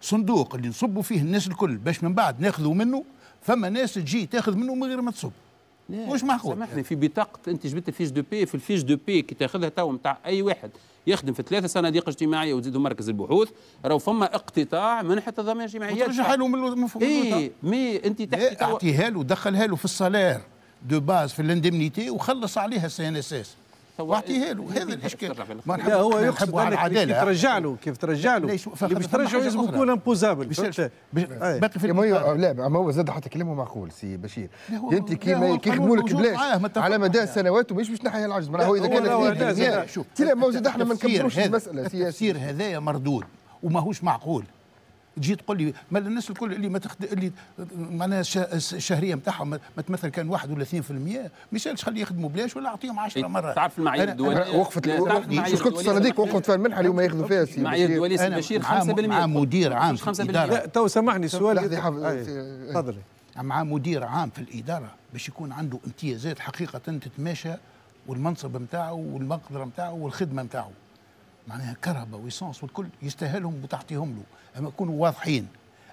صندوق اللي نصبوا فيه الناس الكل باش من بعد ناخذوا منه فما ناس تجي تاخذ منه من غير ما تصب مش معقول سامحني في بطاقه انت جبت الفيش دو بي في الفيش دو بي كي تاخذها تو نتاع اي واحد يخدم في ثلاثه صناديق اجتماعيه وتزيدوا مركز البحوث راهو فما اقتطاع منحه الضمان الاجتماعي ترجع حاله من اي مي انت تحكي اعطيها له دخلها له في الصالير دو باز في الاندمنيتي وخلص عليها السي ان اس اس واعطيه له هذا الاشكال لا هو يقصد العداله كيف ترجع له كيف ترجع له باش له لازم يكون امبوزابل باقي في لا ما هو زاد حتى كلامه معقول سي بشير انت كيما يخدموا لك بلاش على مدى سنوات ومش باش نحيا العجز معناها هو اذا كان شوف كلام احنا ما نكملوش المساله التفسير هذايا مردود وماهوش معقول تجي تقول لي ما الناس الكل اللي ما تخد... اللي معناها الشهريه نتاعهم ما تمثل كان واحد ولا 2% ما يسالش خليه يخدموا بلاش ولا اعطيهم 10 إيه، مرات تعرف المعايير الدوليه وقفت مش كنت الصناديق وقفت فيها المنحه اليوم ياخذوا فيها سي المعايير الدوليه سي بشير 5% مع مدير عام في الاداره تو سامحني السؤال تفضل مع مدير عام في الاداره باش يكون عنده امتيازات حقيقه تتماشى والمنصب نتاعو والمقدره نتاعو والخدمه نتاعو معناها كهرباء ويسانس والكل يستاهلهم وتعطيهم له اما يكونوا واضحين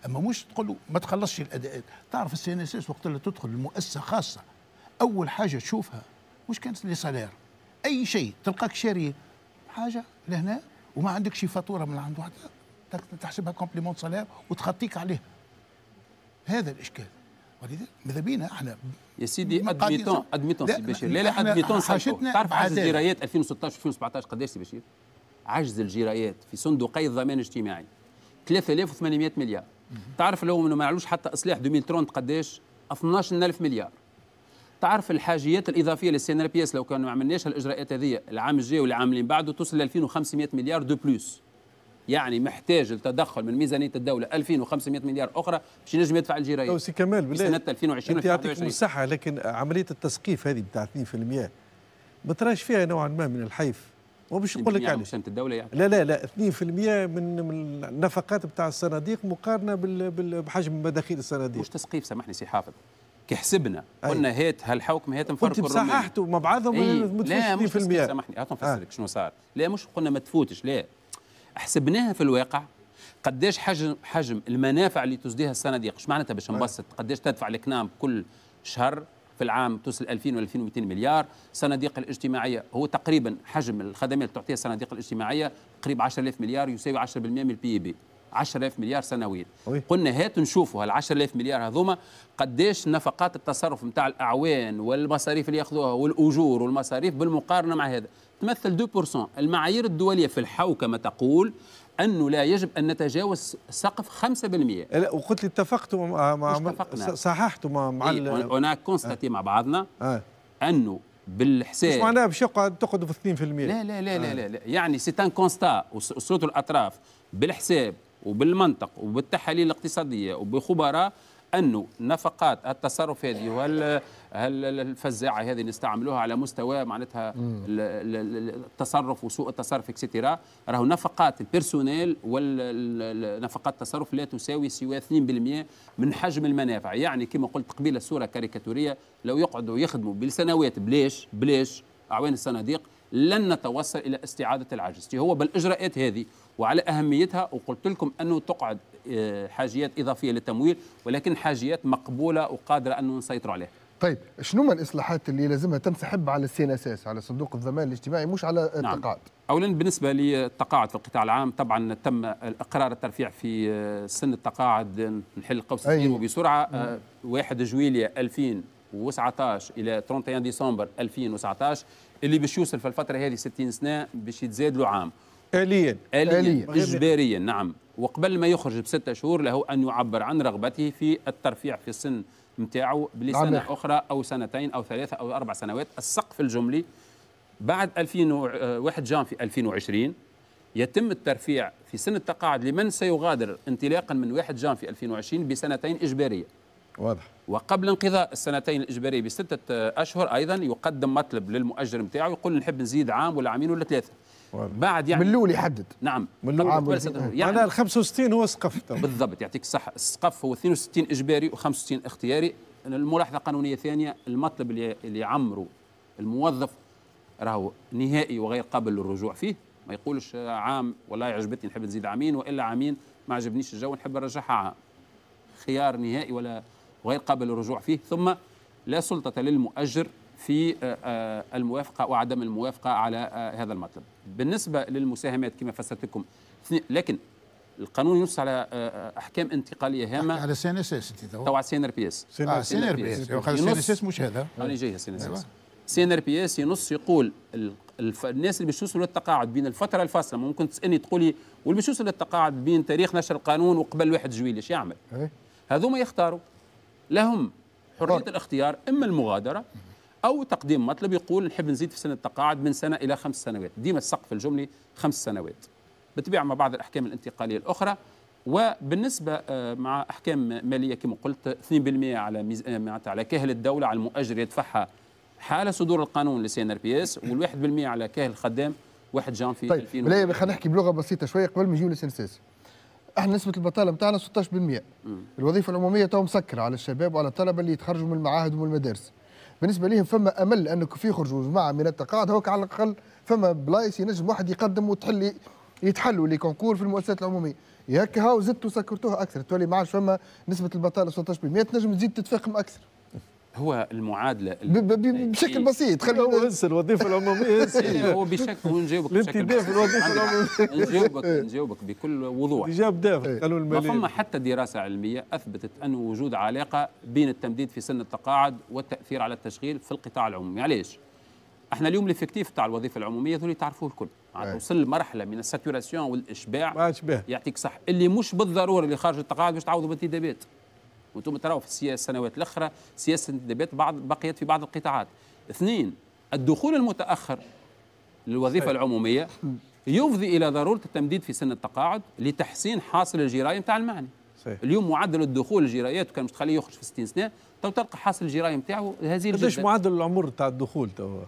اما مش تقول له ما تخلصش الاداءات تعرف السي ان اس اس وقت اللي تدخل المؤسسه خاصه اول حاجه تشوفها مش كانت لي سالير اي شيء تلقاك شاري حاجه لهنا وما عندكش فاتوره من عند واحد تحسبها كومبليمون سالير وتخطيك عليها هذا الاشكال ولذلك ماذا بينا احنا يا سيدي ادميتون ادميتون سي بشير لا لا ادميتون تعرف عدد الجرايات 2016 2017 قداش سي بشير؟ عجز الجرايات في صندوقي الضمان الاجتماعي 3800 مليار تعرف لو انه ما عملوش حتى اصلاح 2030 قداش 12000 مليار تعرف الحاجيات الاضافيه للسي بي اس لو كانوا ما عملناش الاجراءات هذه العام الجاي والعام اللي بعده توصل ل 2500 مليار دو بلوس يعني محتاج التدخل من ميزانيه الدوله 2500 مليار اخرى باش ينجم يدفع الجرايات. سي كمال بالله سنه 2020 انت يعطيك مساحه لكن عمليه التسقيف هذه بتاع 2% ما تراش فيها نوعا ما من الحيف وباش نقول لك علاش الدولة يعني لا لا لا 2% من من النفقات بتاع الصناديق مقارنة بحجم مداخيل الصناديق مش تسقيف سامحني سي حافظ كي حسبنا قلنا أيه. هات هالحوكم هات مفرق كنت صححتوا مع بعضهم أيه. لا مش سامحني هات نفسر آه. آه. شنو صار لا مش قلنا ما تفوتش لا حسبناها في الواقع قداش حجم حجم المنافع اللي تسديها الصناديق اش معناتها باش نبسط قداش تدفع الكنام كل شهر في العام توصل 2000 ولا 2200 مليار صناديق الاجتماعيه هو تقريبا حجم الخدمات اللي تعطيها الصناديق الاجتماعيه قريب 10000 مليار يساوي 10% من البي اي بي 10000 مليار سنويا قلنا هات نشوفوا هال 10000 مليار هذوما قداش نفقات التصرف نتاع الاعوان والمصاريف اللي ياخذوها والاجور والمصاريف بالمقارنه مع هذا تمثل 2% المعايير الدوليه في الحوكمه تقول انه لا يجب ان نتجاوز سقف 5% لا وقلت لي اتفقتوا مع مع صححتوا مع مع إيه كونستاتي مع بعضنا آه. آه. انه بالحساب مش معناها باش يقعد تقعدوا في 2% لا لا لا, آه. لا لا لا يعني سي ان كونستا وصوت الاطراف بالحساب وبالمنطق وبالتحاليل الاقتصاديه وبخبراء انه نفقات التصرف هذه وال هل الفزاعه هذه نستعملوها على مستوى معناتها التصرف وسوء التصرف اكسترا راهو نفقات البيرسونيل والنفقات التصرف لا تساوي سوى 2% من حجم المنافع يعني كما قلت قبيله الصوره كاريكاتوريه لو يقعدوا يخدموا بالسنوات بليش بليش اعوان الصناديق لن نتوصل الى استعاده العجز هو بالاجراءات هذه وعلى اهميتها وقلت لكم انه تقعد آه، حاجيات اضافيه للتمويل ولكن حاجيات مقبوله وقادره انه نسيطر عليها طيب شنو هما الاصلاحات اللي لازمها تنسحب على السي ان اس اس على صندوق الضمان الاجتماعي مش على نعم. التقاعد اولا بالنسبه للتقاعد في القطاع العام طبعا تم اقرار الترفيع في سن التقاعد نحل قوس أيه. وبسرعه 1 جويليا 2019 الى 31 ديسمبر 2019 اللي باش يوصل في الفتره هذه 60 سنه باش يتزاد له عام آليا آليا إجباريا نعم وقبل ما يخرج بستة شهور له أن يعبر عن رغبته في الترفيع في سن نتاعه لسنه اخرى او سنتين او ثلاثه او اربع سنوات السقف الجملي بعد 2001 جان في 2020 يتم الترفيع في سن التقاعد لمن سيغادر انطلاقا من 1 جان في 2020 بسنتين اجباريه واضح وقبل انقضاء السنتين الاجباريه بسته اشهر ايضا يقدم مطلب للمؤجر نتاعو يقول نحب نزيد عام ولا عامين ولا ثلاثه بعد يعني من الاول يحدد نعم من الاول يعني انا ال 65 هو سقف بالضبط يعطيك الصحه السقف هو 62 اجباري و65 اختياري الملاحظه قانونيه ثانيه المطلب اللي اللي عمره الموظف راهو نهائي وغير قابل للرجوع فيه ما يقولش عام والله عجبتني نحب نزيد عامين والا عامين ما عجبنيش الجو نحب نرجعها عام خيار نهائي ولا غير قابل للرجوع فيه ثم لا سلطة للمؤجر في آه، آه، الموافقة وعدم الموافقة على آه، هذا المطلب بالنسبة للمساهمات كما فسرت لكم لكن القانون ينص على احكام انتقاليه هامه على سي ان اس اس توا سي ان ار بي اس سي ان ار بي اس سي ان اس اس مش هذا انا جاي سي ان اس اس أيوة. سي ان ار بي اس ينص يقول الناس اللي باش للتقاعد بين الفتره الفاصله ممكن تسالني تقول لي واللي باش يوصل للتقاعد بين تاريخ نشر القانون وقبل 1 جويل ايش يعمل؟ إيه. هذوما يختاروا لهم حريه الاختيار اما المغادره او تقديم مطلب يقول نحب نزيد في سن التقاعد من سنه الى خمس سنوات ديما السقف الجملي خمس سنوات بالطبيعه مع بعض الاحكام الانتقاليه الاخرى وبالنسبه آه، مع احكام ماليه كما قلت 2% على ميز... آه، معناتها على كاهل الدوله على المؤجر يدفعها حال صدور القانون لسي ار بي اس وال1% على كاهل الخدام 1 جان في طيب لا خلينا نحكي بلغه بسيطه شويه قبل ما نجيو للسنساس احنا نسبه البطاله بتاعنا 16% الوظيفه العموميه تو مسكره على الشباب وعلى الطلبه اللي يتخرجوا من المعاهد ومن المدارس بالنسبه ليهم فما امل انه كوفي يخرجوا جماعه من التقاعد هوك على الاقل فما بلايص ينجم واحد يقدم وتحل يتحلوا لي كونكور في المؤسسات العموميه ياك هاو زدتوا سكرتوها اكثر تولي ما عادش فما نسبه البطاله 16% تنجم تزيد تتفاقم اكثر هو المعادله بشكل بسيط خلينا انسى الوظيفه العموميه يعني هو بشكل ونجاوبك بشكل الوظيفه العموميه نجاوبك نجاوبك بكل وضوح جاب دافع قانون إيه. الماليه ما فما حتى دراسه علميه اثبتت انه وجود علاقه بين التمديد في سن التقاعد والتاثير على التشغيل في القطاع العمومي علاش؟ احنا اليوم الافكتيف تاع الوظيفه العموميه ذولي تعرفوه الكل إيه. عاد يعني وصل لمرحله من الساتوراسيون والاشباع يعطيك صح اللي مش بالضروره اللي خارج التقاعد باش تعوضوا بالانتدابات وانتم تراوا في السياسه السنوات الاخرى سياسه الانتدابات بعض بقيت في بعض القطاعات. اثنين الدخول المتاخر للوظيفه طيب. العموميه يفضي الى ضروره التمديد في سن التقاعد لتحسين حاصل الجرايه نتاع المعني. صحيح. اليوم معدل الدخول الجرايات كان مش تخليه يخرج في 60 سنه تو تلقى حاصل الجرايه نتاعو هزيل قداش معدل العمر تاع الدخول تو؟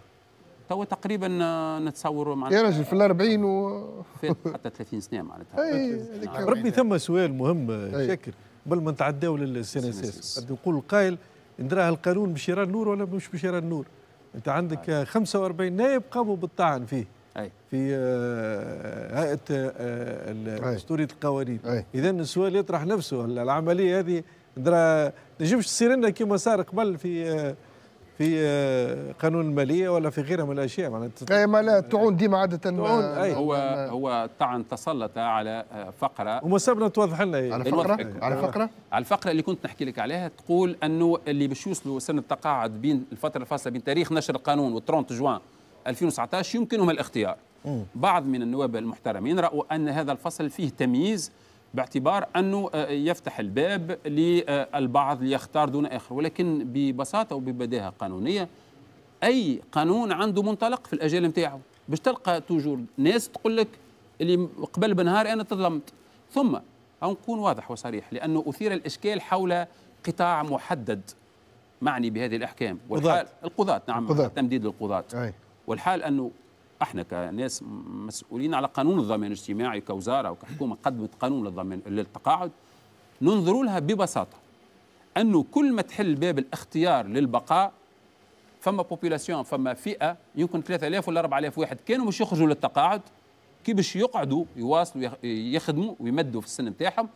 تو تقريبا آه، نتصور معناتها يا راجل في الأربعين و حتى 30 سنه معناتها ربي ثم سؤال مهم شاكر قبل ما نتعداو اس نقول القائل ندراه القانون باش يرى النور ولا مش باش يرى النور انت عندك أي. 45 نائب قاموا بالطعن فيه أي. في آه، هيئه دستوريه آه، القوانين اذا السؤال يطرح نفسه العمليه هذه ندرا نجمش تصير لنا كما صار قبل في آه، في آه، قانون الماليه ولا في غيرها من الاشياء معناتها إيه، اي ما لا الطعون ديما عاده تعون أي. هو ما هو الطعن تسلط على آه، فقره ومسابنا توضح لنا على فقره على فقره على الفقره اللي كنت نحكي لك عليها تقول انه اللي باش يوصلوا سن التقاعد بين الفتره الفاصله بين تاريخ نشر القانون و 30 جوان 2019 يمكنهم الاختيار بعض من النواب المحترمين راوا ان هذا الفصل فيه تمييز باعتبار أنه آه، يفتح الباب للبعض ليختار دون آخر ولكن ببساطة وببداهة قانونية أي قانون عنده منطلق في الأجال نتاعه باش تلقى توجور ناس تقول لك اللي قبل بنهار أنا تظلمت ثم أو نكون واضح وصريح لأنه أثير الإشكال حول قطاع محدد معني بهذه الأحكام والحال القضاة نعم القضاة. تمديد القضاة أي. والحال أنه احنا كناس مسؤولين على قانون الضمان الاجتماعي كوزاره وكحكومه قدمت قانون للضمان للتقاعد ننظر لها ببساطه انه كل ما تحل باب الاختيار للبقاء فما بوبولاسيون فما فئه يمكن 3000 ولا 4000 واحد كانوا مش يخرجوا للتقاعد كي باش يقعدوا يواصلوا يخدموا ويمدوا في السن نتاعهم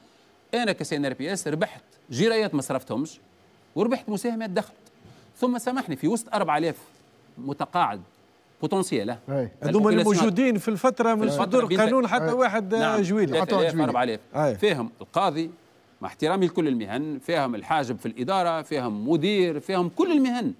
انا كسين ار بي اس ربحت جرايات ما صرفتهمش وربحت مساهمات دخلت ثم سامحني في وسط 4000 متقاعد بوتنسياله هذوما اللي موجودين في الفتره من صدور القانون حتى واحد نعم. جويلي 4000 فيهم القاضي مع احترامي لكل المهن فيهم الحاجب في الاداره فيهم مدير فيهم كل المهن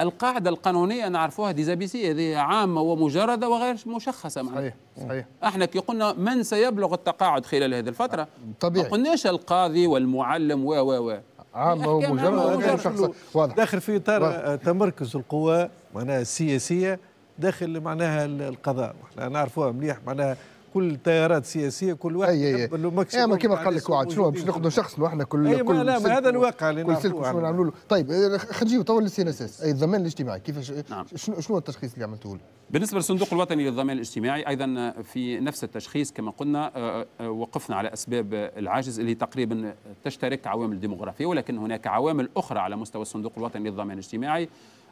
القاعدة القانونية نعرفوها ديزابيسي هذه عامة ومجردة وغير مشخصة معنا. صحيح صحيح احنا كي قلنا من سيبلغ التقاعد خلال هذه الفترة طبيعي ما قلناش القاضي والمعلم و و و عامه هو مجرد شخص واضح داخل في اطار تمركز القوى معناها السياسيه داخل معناها القضاء احنا نعرفوها مليح معناها كل تيارات سياسيه كل واحد أي أي. له مكسب كما قال لك وعد شنو باش ناخذوا شخص احنا كل أي كل لا ما هذا الواقع اللي كل سلك نعملوا له طيب آه، خلينا نجيو طول السي ان اس اس نعم. اي الضمان الاجتماعي كيفاش نعم. شنو شنو التشخيص اللي عملته له؟ بالنسبه للصندوق الوطني للضمان الاجتماعي ايضا في نفس التشخيص كما قلنا آه، آه، وقفنا على اسباب العاجز اللي تقريبا تشترك عوامل ديموغرافيه ولكن هناك عوامل اخرى على مستوى الصندوق الوطني للضمان الاجتماعي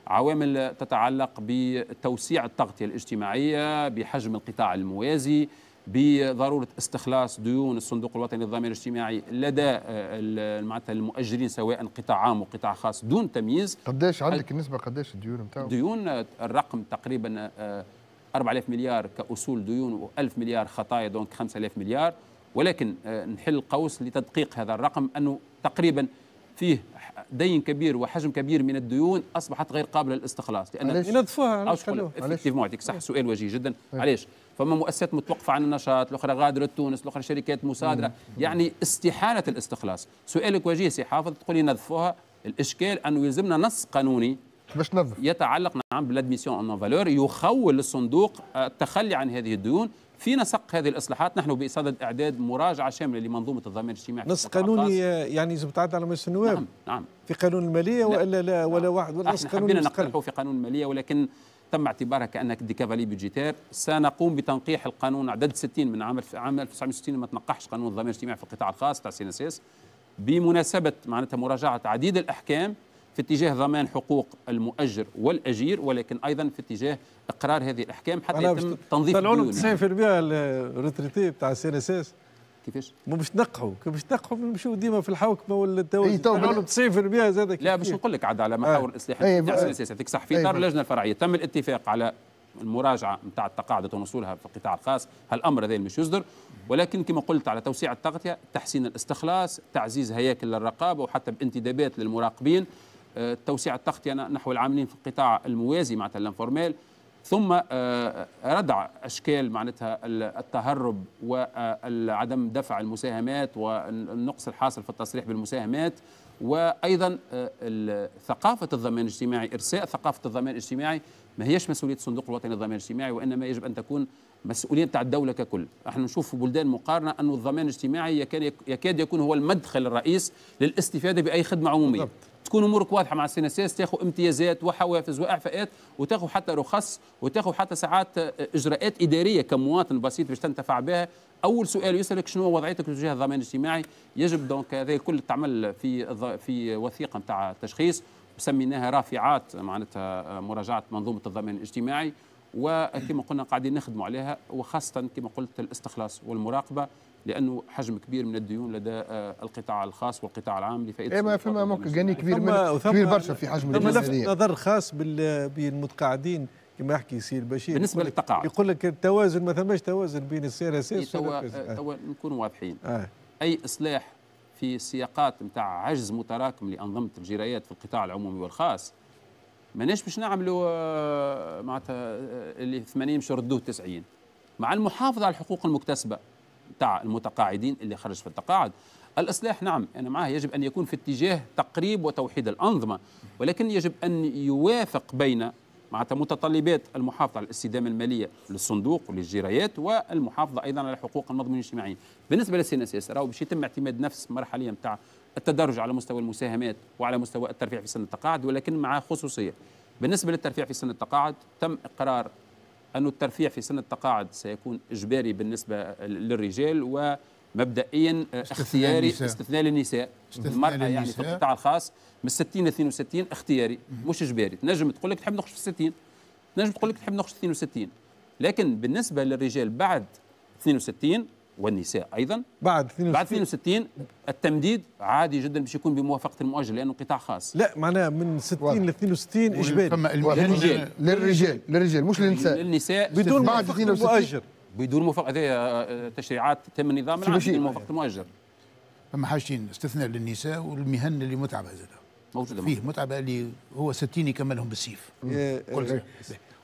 عوامل تتعلق بتوسيع التغطية الاجتماعية بحجم القطاع الموازي بضروره استخلاص ديون الصندوق الوطني للضمان الاجتماعي لدى آه، معناتها المؤجرين سواء قطاع عام وقطاع خاص دون تمييز قداش عندك النسبه قداش الديون نتاعو ديون آه، الرقم تقريبا 4000 آه، مليار كاصول ديون و1000 مليار خطايا دونك 5000 مليار ولكن نحل قوس لتدقيق هذا الرقم انه تقريبا فيه دين كبير وحجم كبير من الديون اصبحت غير قابله للاستخلاص لان ينظفوها اشكون معطيك صح سؤال وجيه جدا طيب. علاش فما مؤسسات متوقفه عن النشاط الاخرى غادره تونس الاخرى شركات مصادره يعني استحاله الاستخلاص سؤالك وجيه سي حافظ تقول ينظفوها الاشكال انه يلزمنا نص قانوني باش نظف يتعلق نعم بالادميسيون اون فالور يخول الصندوق التخلي عن هذه الديون في نسق هذه الاصلاحات نحن بصدد اعداد مراجعه شامله لمنظومه الضمان الاجتماعي نص قانوني يعني اذا بتعدى على مجلس النواب نعم نعم في قانون الماليه لا والا لا نعم. ولا نعم واحد ولا نص قانوني نقترحه في قانون الماليه ولكن تم اعتبارها كانك ديكافالي بيجيتير سنقوم بتنقيح القانون عدد 60 من عام عام 1960 ما تنقحش قانون الضمان الاجتماعي في القطاع الخاص تاع سي بمناسبه معناتها مراجعه عديد الاحكام في اتجاه ضمان حقوق المؤجر والاجير ولكن ايضا في اتجاه اقرار هذه الاحكام حتى يتم تنظيف الديون 90% الريتريتي بتاع السي اس اس كيفاش؟ ما باش تنقحوا كي تنقحوا نمشوا ديما في الحوكمه ولا التوازن اي 90% زاد لا باش نقول لك عاد على محاور آه. الاصلاح اس اس يعطيك صح في اطار اللجنه الفرعيه تم الاتفاق على المراجعه نتاع التقاعد ونصولها في القطاع الخاص هالامر هذا مش يصدر ولكن كما قلت على توسيع التغطيه تحسين الاستخلاص تعزيز هياكل الرقابه وحتى بانتدابات للمراقبين توسيع التغطية نحو العاملين في القطاع الموازي معناتها فورميل ثم آه، ردع اشكال معناتها التهرب وعدم دفع المساهمات والنقص الحاصل في التصريح بالمساهمات وايضا آه، ثقافه الضمان الاجتماعي ارساء ثقافه الضمان الاجتماعي ما هيش مسؤوليه الصندوق الوطني للضمان الاجتماعي وانما يجب ان تكون مسؤوليه تاع الدوله ككل احنا نشوف في بلدان مقارنه انه الضمان الاجتماعي يكاد يكون هو المدخل الرئيس للاستفاده باي خدمه عموميه بالضبط. تكون امورك واضحه مع السي ان اس اس تاخذ امتيازات وحوافز واعفاءات وتاخذ حتى رخص وتاخذ حتى ساعات آه، اجراءات اداريه كمواطن بسيط باش تنتفع بها اول سؤال يسالك شنو وضعيتك تجاه الضمان الاجتماعي يجب دونك هذا كل تعمل في في وثيقه نتاع التشخيص سميناها رافعات معناتها آه، مراجعه منظومه الضمان الاجتماعي وكما قلنا قاعدين نخدموا عليها وخاصه كما قلت الاستخلاص والمراقبه لانه حجم كبير من الديون لدى آه، القطاع الخاص والقطاع العام لفائده إيه، ما فما ممكن غني كبير من كبير برشا في حجم الديون نظر خاص بالمتقاعدين كما يحكي سي البشير بالنسبه للتقاعد يقول لك التوازن ما ثماش توازن بين السير اساس إيه، توا آه، توا نكونوا واضحين آه. اي اصلاح في سياقات نتاع عجز متراكم لانظمه الجرايات في القطاع العمومي والخاص ماناش باش نعملوا آه، معناتها اللي 80 باش يردوه 90 مع المحافظه على الحقوق المكتسبه تاع المتقاعدين اللي خرج في التقاعد الإصلاح نعم أنا معاه يجب أن يكون في اتجاه تقريب وتوحيد الأنظمة ولكن يجب أن يوافق بين معناتها متطلبات المحافظة على الاستدامة المالية للصندوق وللجرايات والمحافظة أيضا على حقوق المضمون الاجتماعيين بالنسبة للسي ان اس راهو باش يتم اعتماد نفس مرحليا نتاع التدرج على مستوى المساهمات وعلى مستوى الترفيع في سن التقاعد ولكن مع خصوصية بالنسبة للترفيع في سن التقاعد تم إقرار أن الترفيع في سن التقاعد سيكون إجباري بالنسبة للرجال ومبدئيا اختياري استثناء للنساء المرأة يعني في القطاع الخاص من 60 ل 62 اختياري مش اجباري تنجم تقول لك تحب نخش في 60 تنجم تقول لك تحب نخش في 62 لكن بالنسبة للرجال بعد 62 والنساء ايضا بعد 62 بعد 62 التمديد عادي جدا باش يكون بموافقه المؤجر لانه قطاع خاص لا معناها من 60 ل 62 اجباري للرجال للرجال للرجال مش للنساء للنساء بدون بعد 62 مؤجر بدون موافقه هذه آه، تشريعات تم النظام العام بدون موافقه المؤجر فما حاجتين استثناء للنساء والمهن اللي متعبه زاد موجوده فيه متعبه اللي هو 60 يكملهم بالسيف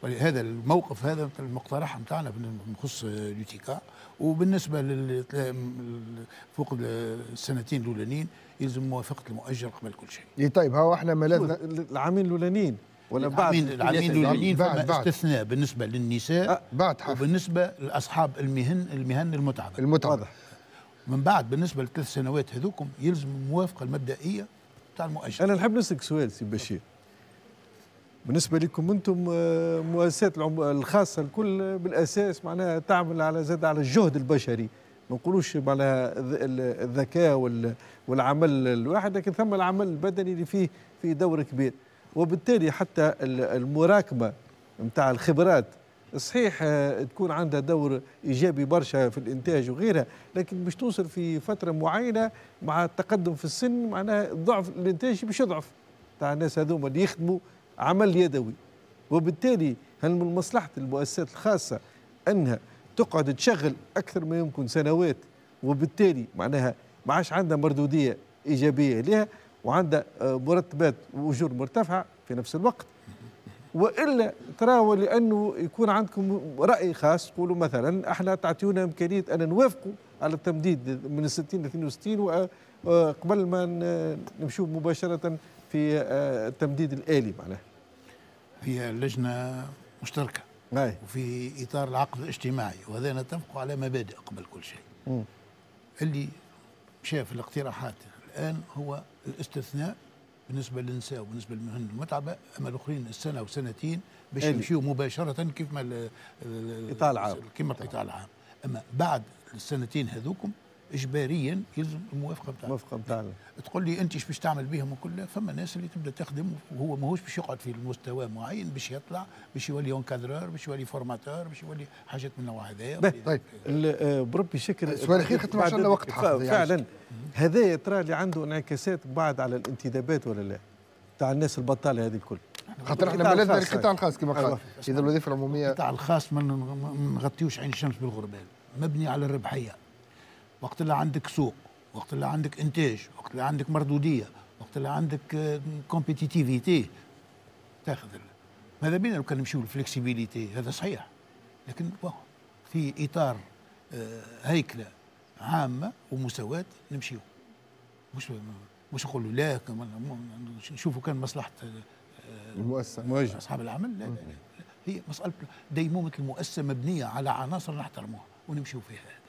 ولهذا الموقف هذا المقترح نتاعنا بخصوص اليوتيكا وبالنسبه لفوق السنتين الاولانيين يلزم موافقه المؤجر قبل كل شيء. إيه، طيب هو احنا ملاذنا العامين الاولانيين ولا بعد العامين الاولانيين استثناء بالنسبه للنساء آه، بعد وبالنسبه لاصحاب المهن المهن المتعبه المتعبه من بعد بالنسبه للثلاث سنوات هذوكم يلزم الموافقه المبدئيه تاع المؤجر. انا نحب نسالك سؤال سي بشير بالنسبه لكم انتم آه، مؤسسات الخاصه الكل آه، بالاساس معناها تعمل على زاد على الجهد البشري ما نقولوش معناها الذكاء والعمل الواحد لكن ثم العمل البدني اللي فيه فيه دور كبير وبالتالي حتى المراكمه نتاع الخبرات صحيح آه، تكون عندها دور ايجابي برشا في الانتاج وغيرها لكن باش توصل في فتره معينه مع التقدم في السن معناها ضعف الانتاج باش يضعف تاع الناس هذوما اللي يخدموا عمل يدوي وبالتالي هل من مصلحة المؤسسات الخاصة أنها تقعد تشغل أكثر ما يمكن سنوات وبالتالي معناها ما عادش عندها مردودية إيجابية لها وعندها آه، مرتبات وأجور مرتفعة في نفس الوقت والا تراوا لانه يكون عندكم راي خاص تقولوا مثلا احنا تعطيونا امكانيه ان نوافقوا على التمديد من 60 ل 62 وقبل ما نمشوا مباشره في التمديد آه، الآلي معناها هي لجنة مشتركة أي. نعم. وفي إطار العقد الاجتماعي وهذا نتفق على مبادئ قبل كل شيء م. اللي شاف الاقتراحات الآن هو الاستثناء بالنسبة للنساء وبالنسبة للمهن المتعبة أما الآخرين السنة وسنتين باش يمشيوا مباشرة كيف ما القطاع العام كما القطاع العام أما بعد السنتين هذوكم اجباريا يلزم الموافقه بتاعنا الموافقه بتاعنا تقول لي انت ايش باش تعمل بهم وكل فما ناس اللي تبدا تخدم وهو ماهوش باش يقعد في المستوى معين باش يطلع باش يولي انكادرور باش يولي فورماتور باش يولي حاجات من النوع هذا طيب آه، بربي شكر سؤال الاخير خاطر ما شاء الله وقت حافظ فعلا يعني هذا ترى اللي عنده انعكاسات بعد على الانتدابات ولا لا تاع الناس البطاله هذه الكل خاطر احنا بلدنا القطاع الخاص كما أيوة. قال اذا الوظيفه العموميه القطاع الخاص ما نغطيوش عين الشمس بالغربال مبني على الربحيه وقت اللي عندك سوق وقت اللي عندك انتاج وقت اللي عندك مردوديه وقت اللي عندك كومبيتيتيفيتي آه، تاخذ ماذا بينا لو كان نمشيو للفلكسيبيليتي هذا صحيح لكن في اطار آه، هيكله عامه ومساواه نمشيو مش مش نقولوا لا نشوفوا كان مصلحه آه، المؤسسه نعم. اصحاب العمل لا, لا, لا هي مساله ديمومه المؤسسه مبنيه على عناصر نحترموها ونمشيو فيها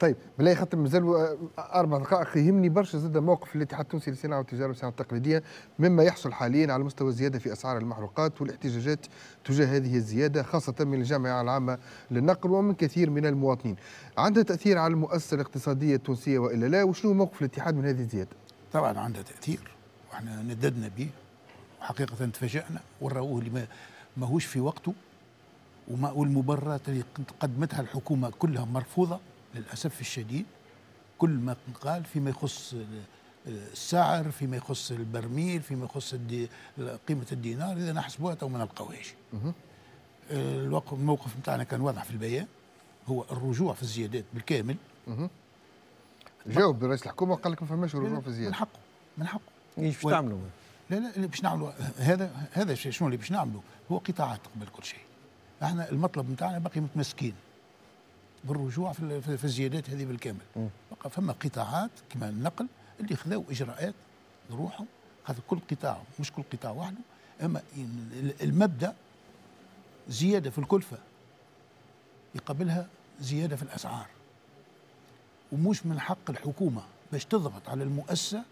طيب بالله خاطر مازال آه، اربع دقائق يهمني برشا زاد موقف الاتحاد التونسي للصناعه والتجاره والصناعه التقليديه مما يحصل حاليا على مستوى الزياده في اسعار المحروقات والاحتجاجات تجاه هذه الزياده خاصه من الجامعه العامه للنقل ومن كثير من المواطنين. عندها تاثير على المؤسسه الاقتصاديه التونسيه والا لا وشنو موقف الاتحاد من هذه الزياده؟ طبعا عندها تاثير واحنا نددنا به وحقيقه تفاجئنا وراوه اللي ماهوش في وقته والمبررات اللي قدمتها الحكومه كلها مرفوضه للأسف الشديد كل ما قال فيما يخص السعر فيما يخص البرميل فيما يخص الدي قيمة الدينار إذا نحسبوها تو ما نلقاوهاش الموقف نتاعنا كان واضح في البيان هو الرجوع في الزيادات بالكامل جاوب رئيس الحكومه قال لك ما فماش رجوع في الزياده من حقه من حقه ايش باش تعملوا لا لا اللي باش نعملوا هذا هذا شنو اللي باش نعملوا هو قطاعات قبل كل شيء احنا المطلب نتاعنا باقي متمسكين بالرجوع في, الزيادات هذه بالكامل بقى فما قطاعات كما النقل اللي خذوا اجراءات لروحهم هذا كل قطاع مش كل قطاع وحده اما المبدا زياده في الكلفه يقابلها زياده في الاسعار ومش من حق الحكومه باش تضغط على المؤسسه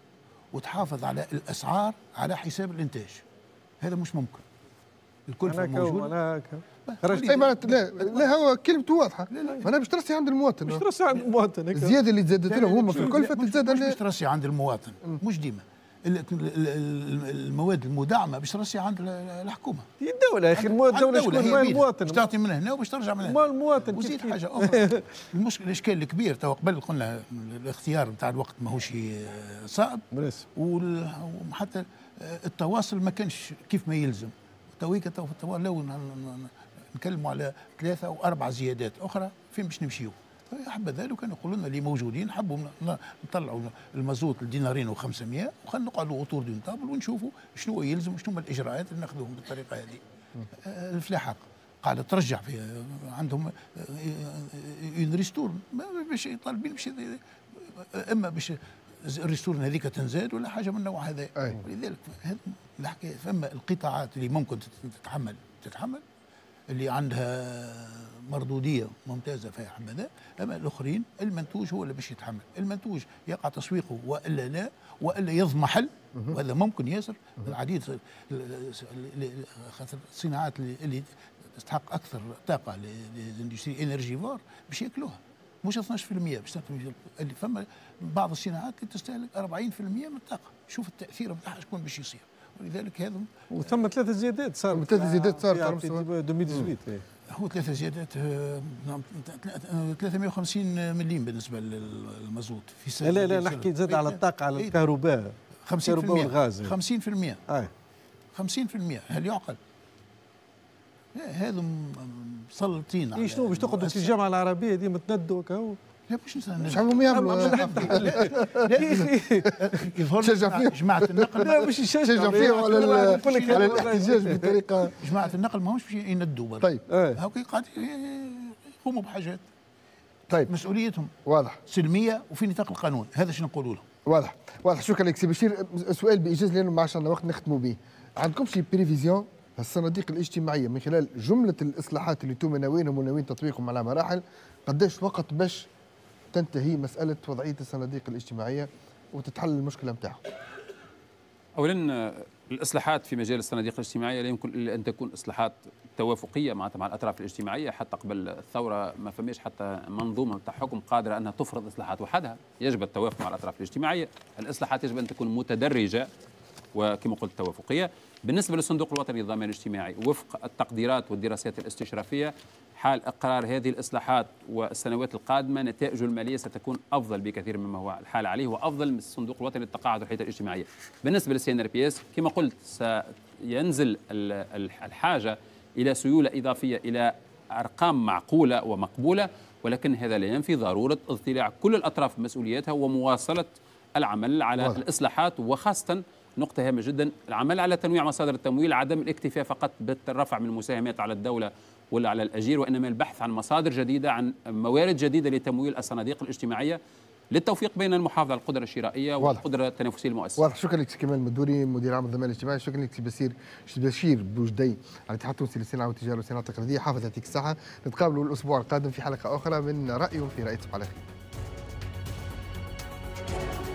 وتحافظ على الاسعار على حساب الانتاج هذا مش ممكن الكلفه موجوده اي طيب، معناتها لا لا هو كلمته واضحه معناها باش ترسي عند المواطن باش ترسي عند المواطن الزياده اللي تزادت لهم هما في الكلفه تزاد باش ترسي عند المواطن مش ديما المواد المدعمه باش ترسي عند الحكومه هي الدوله يا اخي الدوله شكون مال المواطن باش تعطي من هنا وباش ترجع من هنا مال المواطن وزيد حاجه اخرى المشكل الاشكال الكبير تو قبل قلنا الاختيار نتاع الوقت ماهوش صعب وحتى التواصل ما كانش كيف ما يلزم تويك تو التواصل نتكلموا على ثلاثه واربع زيادات اخرى فين باش نمشيو حب ذلك كانوا يقولوا لنا اللي موجودين حبوا نطلعوا المازوت لدينارين و500 وخلينا نقعدوا اوتور دون طابل ونشوفوا شنو يلزم شنو هما الاجراءات اللي ناخذوهم بالطريقه هذه آه، الفلاحه قاعده ترجع في آه، عندهم اون آه، ريستور باش طالبين باش اما باش الريستورن هذيك تنزاد ولا حاجه من النوع هذا ولذلك الحكايه فما القطاعات اللي ممكن تتحمل تتحمل اللي عندها مردوديه ممتازه فيها حمادة اما الاخرين المنتوج هو اللي باش يتحمل المنتوج يقع تسويقه والا لا والا يضمحل وهذا ممكن ياسر العديد الصناعات اللي تستحق اكثر طاقه للاندستري فور باش ياكلوها مش 12% باش اللي فما بعض الصناعات اللي تستهلك 40% من الطاقه شوف التاثير بتاعها شكون باش يصير ولذلك هذا وثم ثلاثة زيادات صار ثلاثة زيادات صارت على مستوى 2018 هو ثلاثة زيادات 350 آه، نعم، مليم بالنسبة للمازوت في سنة لا لا لا نحكي زاد على إيه، الطاقة على إيه. الكهرباء 50% الكهرباء والغاز 50% أي 50% هل يعقل؟ آه، هذا مسلطين على شنو باش تقعدوا في الجامعة العربية ديما تندوا كهو لا مش نسال مش يعملوا لا يا اخي يظهر جماعه النقل لا مش يشجع فيهم على على الاحتجاج بطريقه جماعه النقل ماهمش باش يندوا طيب هاكي قاعد يقوموا بحاجات طيب مسؤوليتهم واضح سلميه وفي نطاق القانون هذا شنو نقولوا لهم واضح واضح شكرا لك سي بشير سؤال بايجاز لانه ما شاء الله وقت نختموا به عندكم شي بريفيزيون الصناديق الاجتماعيه من خلال جمله الاصلاحات اللي توما ناويينهم وناويين تطبيقهم على مراحل قداش وقت باش تنتهي مساله وضعيه الصناديق الاجتماعيه وتتحل المشكله نتاعهم اولا الاصلاحات في مجال الصناديق الاجتماعيه لا يمكن الا ان تكون اصلاحات توافقيه مع الاطراف الاجتماعيه حتى قبل الثوره ما فماش حتى منظومه تاع حكم قادره انها تفرض اصلاحات وحدها يجب التوافق مع الاطراف الاجتماعيه الاصلاحات يجب ان تكون متدرجه وكما قلت توافقيه بالنسبه للصندوق الوطني للضمان الاجتماعي وفق التقديرات والدراسات الاستشرافيه حال اقرار هذه الاصلاحات والسنوات القادمه نتائجه الماليه ستكون افضل بكثير مما هو الحال عليه وافضل من الصندوق الوطني للتقاعد والحياه الاجتماعيه. بالنسبه للسي ان ار بي اس كما قلت سينزل الحاجه الى سيوله اضافيه الى ارقام معقوله ومقبوله ولكن هذا لا ينفي ضروره اضطلاع كل الاطراف مسؤولياتها ومواصله العمل على واضح. الاصلاحات وخاصه نقطة هامة جدا العمل على تنويع مصادر التمويل عدم الاكتفاء فقط بالرفع من المساهمات على الدولة ولا على الأجير وإنما البحث عن مصادر جديدة عن موارد جديدة لتمويل الصناديق الاجتماعية للتوفيق بين المحافظه على القدره الشرائيه والقدره التنافسيه المؤسسه. واضح شكرا لك كمال مدوري مدير عام الضمان الاجتماعي شكرا لك بشير بشير بوجدي على الاتحاد التونسي للصناعه والتجاره والصناعه التقليديه حافظ يعطيك الصحه نتقابلوا الاسبوع القادم في حلقه اخرى من راي في راي على خير.